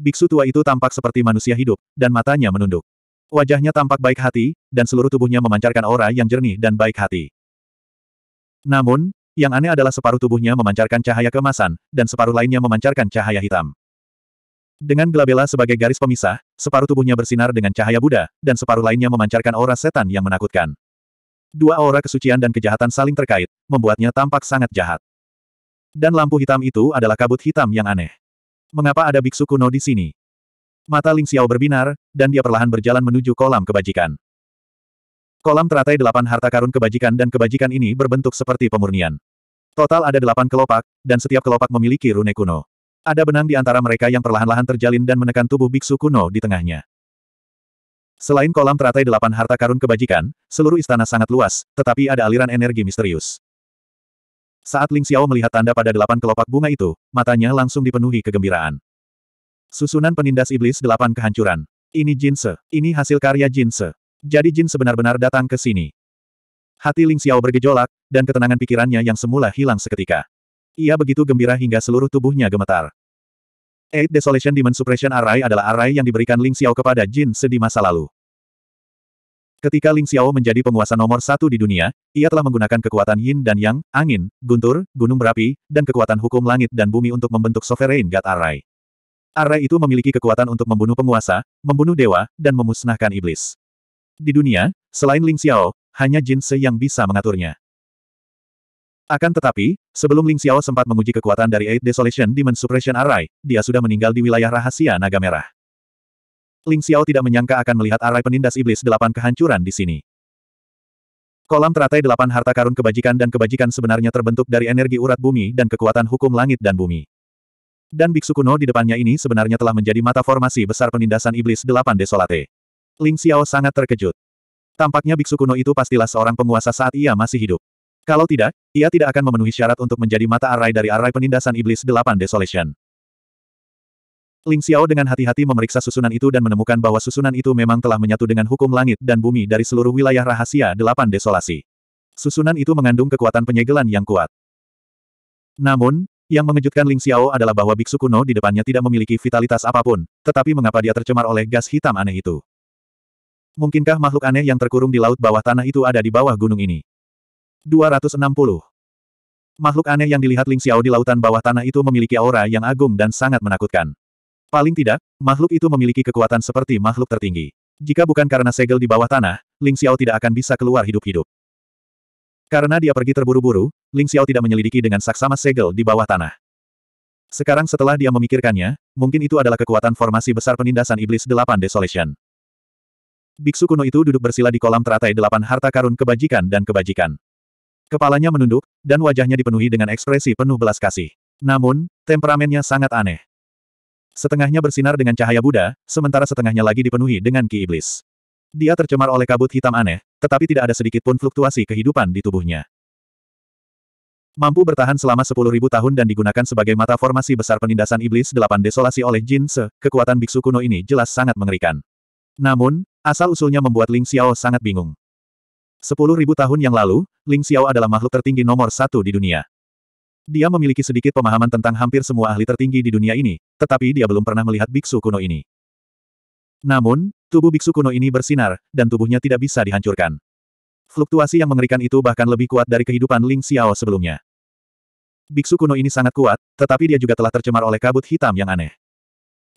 Biksu tua itu tampak seperti manusia hidup, dan matanya menunduk. Wajahnya tampak baik hati, dan seluruh tubuhnya memancarkan aura yang jernih dan baik hati. Namun, yang aneh adalah separuh tubuhnya memancarkan cahaya kemasan, dan separuh lainnya memancarkan cahaya hitam. Dengan glabella sebagai garis pemisah, separuh tubuhnya bersinar dengan cahaya Buddha, dan separuh lainnya memancarkan aura setan yang menakutkan. Dua aura kesucian dan kejahatan saling terkait, membuatnya tampak sangat jahat. Dan lampu hitam itu adalah kabut hitam yang aneh. Mengapa ada biksu kuno di sini? Mata Ling Xiao berbinar, dan dia perlahan berjalan menuju kolam kebajikan. Kolam teratai delapan harta karun kebajikan dan kebajikan ini berbentuk seperti pemurnian. Total ada delapan kelopak, dan setiap kelopak memiliki rune kuno. Ada benang di antara mereka yang perlahan-lahan terjalin dan menekan tubuh biksu kuno di tengahnya. Selain kolam teratai delapan harta karun kebajikan, seluruh istana sangat luas, tetapi ada aliran energi misterius. Saat Ling Xiao melihat tanda pada delapan kelopak bunga itu, matanya langsung dipenuhi kegembiraan. Susunan penindas iblis delapan kehancuran. Ini Jinse, ini hasil karya Jinse. Jadi Jin sebenar-benar datang ke sini. Hati Ling Xiao bergejolak, dan ketenangan pikirannya yang semula hilang seketika. Ia begitu gembira hingga seluruh tubuhnya gemetar. Eight Desolation Demon Suppression Array adalah array yang diberikan Ling Xiao kepada Jin Sedi masa lalu. Ketika Ling Xiao menjadi penguasa nomor satu di dunia, ia telah menggunakan kekuatan yin dan yang, angin, guntur, gunung berapi, dan kekuatan hukum langit dan bumi untuk membentuk Sovereign God Array. Array itu memiliki kekuatan untuk membunuh penguasa, membunuh dewa, dan memusnahkan iblis. Di dunia, selain Ling Xiao, hanya Jin Se yang bisa mengaturnya. Akan tetapi, sebelum Ling Xiao sempat menguji kekuatan dari Eight Desolation Demon Suppression Array, dia sudah meninggal di wilayah rahasia naga merah. Ling Xiao tidak menyangka akan melihat arai penindas iblis delapan kehancuran di sini. Kolam teratai delapan harta karun kebajikan dan kebajikan sebenarnya terbentuk dari energi urat bumi dan kekuatan hukum langit dan bumi. Dan biksu kuno di depannya ini sebenarnya telah menjadi mata formasi besar penindasan iblis delapan desolate. Ling Xiao sangat terkejut. Tampaknya biksu kuno itu pastilah seorang penguasa saat ia masih hidup. Kalau tidak, ia tidak akan memenuhi syarat untuk menjadi mata arai dari arai penindasan iblis delapan desolation. Ling Xiao dengan hati-hati memeriksa susunan itu dan menemukan bahwa susunan itu memang telah menyatu dengan hukum langit dan bumi dari seluruh wilayah rahasia delapan desolasi. Susunan itu mengandung kekuatan penyegelan yang kuat. Namun, yang mengejutkan Ling Xiao adalah bahwa biksu kuno di depannya tidak memiliki vitalitas apapun, tetapi mengapa dia tercemar oleh gas hitam aneh itu? Mungkinkah makhluk aneh yang terkurung di laut bawah tanah itu ada di bawah gunung ini? 260. Makhluk aneh yang dilihat Ling Xiao di lautan bawah tanah itu memiliki aura yang agung dan sangat menakutkan. Paling tidak, makhluk itu memiliki kekuatan seperti makhluk tertinggi. Jika bukan karena segel di bawah tanah, Ling Xiao tidak akan bisa keluar hidup-hidup. Karena dia pergi terburu-buru, Ling Xiao tidak menyelidiki dengan saksama segel di bawah tanah. Sekarang setelah dia memikirkannya, mungkin itu adalah kekuatan formasi besar penindasan iblis delapan desolation. Biksu kuno itu duduk bersila di kolam teratai delapan harta karun kebajikan dan kebajikan. Kepalanya menunduk, dan wajahnya dipenuhi dengan ekspresi penuh belas kasih. Namun, temperamennya sangat aneh. Setengahnya bersinar dengan cahaya Buddha, sementara setengahnya lagi dipenuhi dengan ki iblis. Dia tercemar oleh kabut hitam aneh, tetapi tidak ada sedikit pun fluktuasi kehidupan di tubuhnya. Mampu bertahan selama 10.000 tahun dan digunakan sebagai mata formasi besar penindasan iblis delapan desolasi oleh Jin Se, kekuatan biksu kuno ini jelas sangat mengerikan. Namun, asal-usulnya membuat Ling Xiao sangat bingung. 10.000 tahun yang lalu, Ling Xiao adalah makhluk tertinggi nomor satu di dunia. Dia memiliki sedikit pemahaman tentang hampir semua ahli tertinggi di dunia ini, tetapi dia belum pernah melihat biksu kuno ini. Namun, tubuh biksu kuno ini bersinar, dan tubuhnya tidak bisa dihancurkan. Fluktuasi yang mengerikan itu bahkan lebih kuat dari kehidupan Ling Xiao sebelumnya. Biksu kuno ini sangat kuat, tetapi dia juga telah tercemar oleh kabut hitam yang aneh.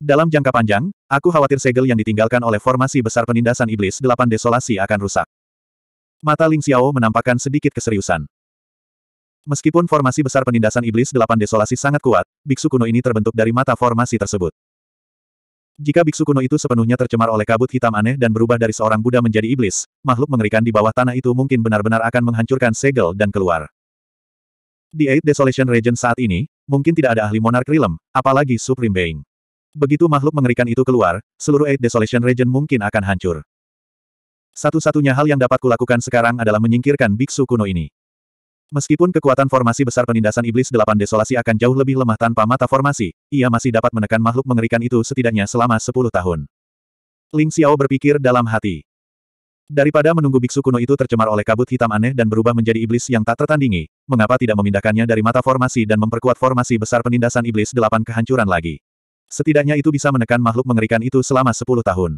Dalam jangka panjang, aku khawatir segel yang ditinggalkan oleh formasi besar penindasan iblis delapan desolasi akan rusak. Mata Ling Xiao menampakkan sedikit keseriusan. Meskipun formasi besar penindasan iblis delapan desolasi sangat kuat, biksu kuno ini terbentuk dari mata formasi tersebut. Jika biksu kuno itu sepenuhnya tercemar oleh kabut hitam aneh dan berubah dari seorang Buddha menjadi iblis, makhluk mengerikan di bawah tanah itu mungkin benar-benar akan menghancurkan segel dan keluar. Di Eight Desolation Region saat ini, mungkin tidak ada ahli monark Rilem, apalagi Supreme Being. Begitu makhluk mengerikan itu keluar, seluruh Eight Desolation Region mungkin akan hancur. Satu-satunya hal yang dapat kulakukan sekarang adalah menyingkirkan biksu kuno ini. Meskipun kekuatan formasi besar penindasan iblis delapan desolasi akan jauh lebih lemah tanpa mata formasi, ia masih dapat menekan makhluk mengerikan itu setidaknya selama sepuluh tahun. Ling Xiao berpikir dalam hati. Daripada menunggu biksu kuno itu tercemar oleh kabut hitam aneh dan berubah menjadi iblis yang tak tertandingi, mengapa tidak memindahkannya dari mata formasi dan memperkuat formasi besar penindasan iblis delapan kehancuran lagi? Setidaknya itu bisa menekan makhluk mengerikan itu selama sepuluh tahun.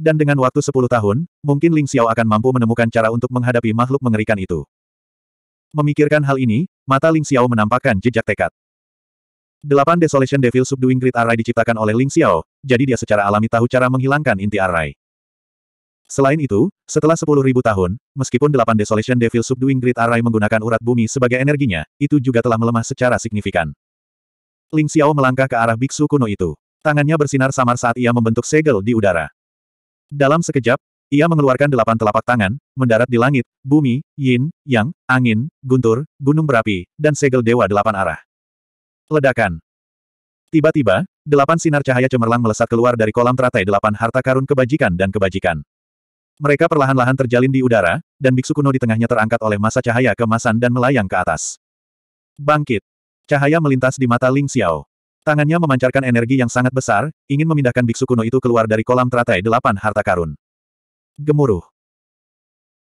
Dan dengan waktu sepuluh tahun, mungkin Ling Xiao akan mampu menemukan cara untuk menghadapi makhluk mengerikan itu. Memikirkan hal ini, mata Ling Xiao menampakkan jejak tekad. Delapan Desolation Devil Subduing Grid Array diciptakan oleh Ling Xiao, jadi dia secara alami tahu cara menghilangkan inti array. Selain itu, setelah 10.000 tahun, meskipun delapan Desolation Devil Subduing Grid Array menggunakan urat bumi sebagai energinya, itu juga telah melemah secara signifikan. Ling Xiao melangkah ke arah biksu kuno itu. Tangannya bersinar samar saat ia membentuk segel di udara. Dalam sekejap, ia mengeluarkan delapan telapak tangan, mendarat di langit, bumi, yin, yang, angin, guntur, gunung berapi, dan segel dewa delapan arah. Ledakan. Tiba-tiba, delapan sinar cahaya cemerlang melesat keluar dari kolam teratai delapan harta karun kebajikan dan kebajikan. Mereka perlahan-lahan terjalin di udara, dan biksu kuno di tengahnya terangkat oleh masa cahaya kemasan dan melayang ke atas. Bangkit. Cahaya melintas di mata Ling Xiao. Tangannya memancarkan energi yang sangat besar, ingin memindahkan biksu kuno itu keluar dari kolam teratai delapan harta karun gemuruh.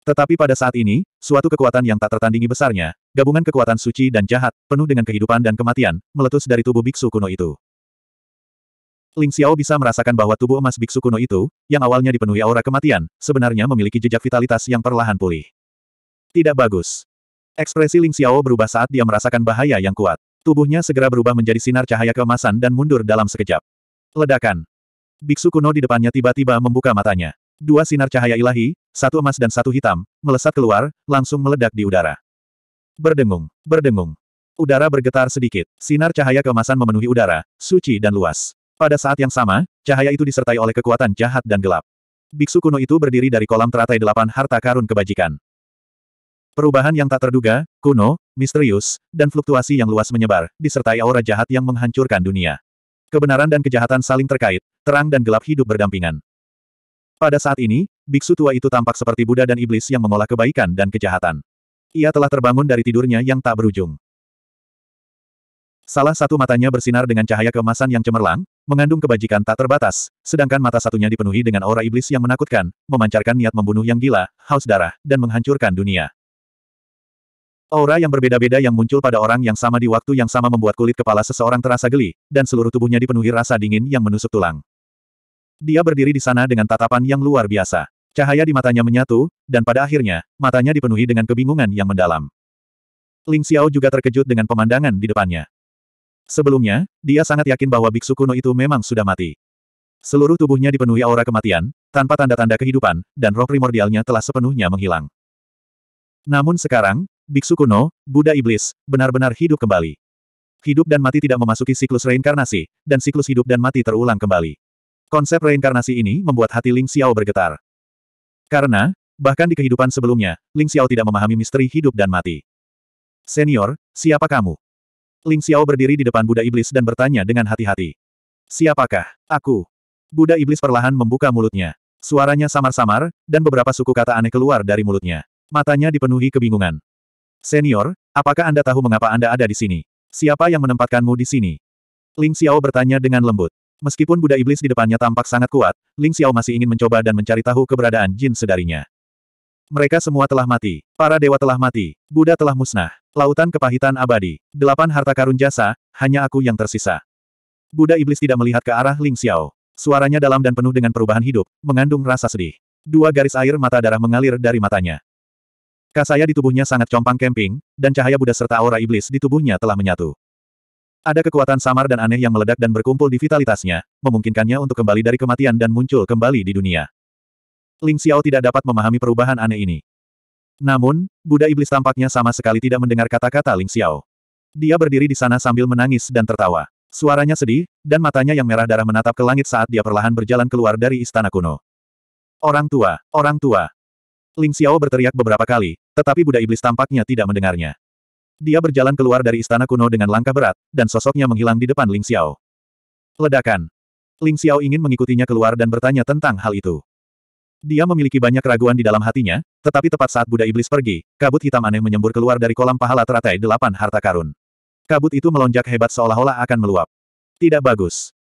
Tetapi pada saat ini, suatu kekuatan yang tak tertandingi besarnya, gabungan kekuatan suci dan jahat, penuh dengan kehidupan dan kematian, meletus dari tubuh biksu kuno itu. Ling Xiao bisa merasakan bahwa tubuh emas biksu kuno itu, yang awalnya dipenuhi aura kematian, sebenarnya memiliki jejak vitalitas yang perlahan pulih. Tidak bagus. Ekspresi Ling Xiao berubah saat dia merasakan bahaya yang kuat. Tubuhnya segera berubah menjadi sinar cahaya keemasan dan mundur dalam sekejap. Ledakan. Biksu kuno di depannya tiba-tiba membuka matanya. Dua sinar cahaya ilahi, satu emas dan satu hitam, melesat keluar, langsung meledak di udara. Berdengung, berdengung. Udara bergetar sedikit, sinar cahaya keemasan memenuhi udara, suci dan luas. Pada saat yang sama, cahaya itu disertai oleh kekuatan jahat dan gelap. Biksu kuno itu berdiri dari kolam teratai delapan harta karun kebajikan. Perubahan yang tak terduga, kuno, misterius, dan fluktuasi yang luas menyebar, disertai aura jahat yang menghancurkan dunia. Kebenaran dan kejahatan saling terkait, terang dan gelap hidup berdampingan. Pada saat ini, biksu tua itu tampak seperti Buddha dan iblis yang mengolah kebaikan dan kejahatan. Ia telah terbangun dari tidurnya yang tak berujung. Salah satu matanya bersinar dengan cahaya keemasan yang cemerlang, mengandung kebajikan tak terbatas, sedangkan mata satunya dipenuhi dengan aura iblis yang menakutkan, memancarkan niat membunuh yang gila, haus darah, dan menghancurkan dunia. Aura yang berbeda-beda yang muncul pada orang yang sama di waktu yang sama membuat kulit kepala seseorang terasa geli, dan seluruh tubuhnya dipenuhi rasa dingin yang menusuk tulang. Dia berdiri di sana dengan tatapan yang luar biasa. Cahaya di matanya menyatu, dan pada akhirnya, matanya dipenuhi dengan kebingungan yang mendalam. Ling Xiao juga terkejut dengan pemandangan di depannya. Sebelumnya, dia sangat yakin bahwa biksu kuno itu memang sudah mati. Seluruh tubuhnya dipenuhi aura kematian, tanpa tanda-tanda kehidupan, dan roh primordialnya telah sepenuhnya menghilang. Namun sekarang, biksu kuno, Buddha Iblis, benar-benar hidup kembali. Hidup dan mati tidak memasuki siklus reinkarnasi, dan siklus hidup dan mati terulang kembali. Konsep reinkarnasi ini membuat hati Ling Xiao bergetar. Karena, bahkan di kehidupan sebelumnya, Ling Xiao tidak memahami misteri hidup dan mati. Senior, siapa kamu? Ling Xiao berdiri di depan Buddha Iblis dan bertanya dengan hati-hati. Siapakah? Aku. Buddha Iblis perlahan membuka mulutnya. Suaranya samar-samar, dan beberapa suku kata aneh keluar dari mulutnya. Matanya dipenuhi kebingungan. Senior, apakah Anda tahu mengapa Anda ada di sini? Siapa yang menempatkanmu di sini? Ling Xiao bertanya dengan lembut. Meskipun Buddha Iblis di depannya tampak sangat kuat, Ling Xiao masih ingin mencoba dan mencari tahu keberadaan jin sedarinya. Mereka semua telah mati. Para dewa telah mati. Buddha telah musnah. Lautan kepahitan abadi. Delapan harta karun jasa, hanya aku yang tersisa. Buddha Iblis tidak melihat ke arah Ling Xiao. Suaranya dalam dan penuh dengan perubahan hidup, mengandung rasa sedih. Dua garis air mata darah mengalir dari matanya. Kasaya di tubuhnya sangat compang kemping, dan cahaya Buddha serta aura iblis di tubuhnya telah menyatu. Ada kekuatan samar dan aneh yang meledak dan berkumpul di vitalitasnya, memungkinkannya untuk kembali dari kematian dan muncul kembali di dunia. Ling Xiao tidak dapat memahami perubahan aneh ini. Namun, Buddha Iblis tampaknya sama sekali tidak mendengar kata-kata Ling Xiao. Dia berdiri di sana sambil menangis dan tertawa. Suaranya sedih, dan matanya yang merah darah menatap ke langit saat dia perlahan berjalan keluar dari istana kuno. Orang tua, orang tua. Ling Xiao berteriak beberapa kali, tetapi Buddha Iblis tampaknya tidak mendengarnya. Dia berjalan keluar dari istana kuno dengan langkah berat, dan sosoknya menghilang di depan Ling Xiao. Ledakan. Ling Xiao ingin mengikutinya keluar dan bertanya tentang hal itu. Dia memiliki banyak keraguan di dalam hatinya, tetapi tepat saat Buddha Iblis pergi, kabut hitam aneh menyembur keluar dari kolam pahala teratai delapan harta karun. Kabut itu melonjak hebat seolah-olah akan meluap. Tidak bagus.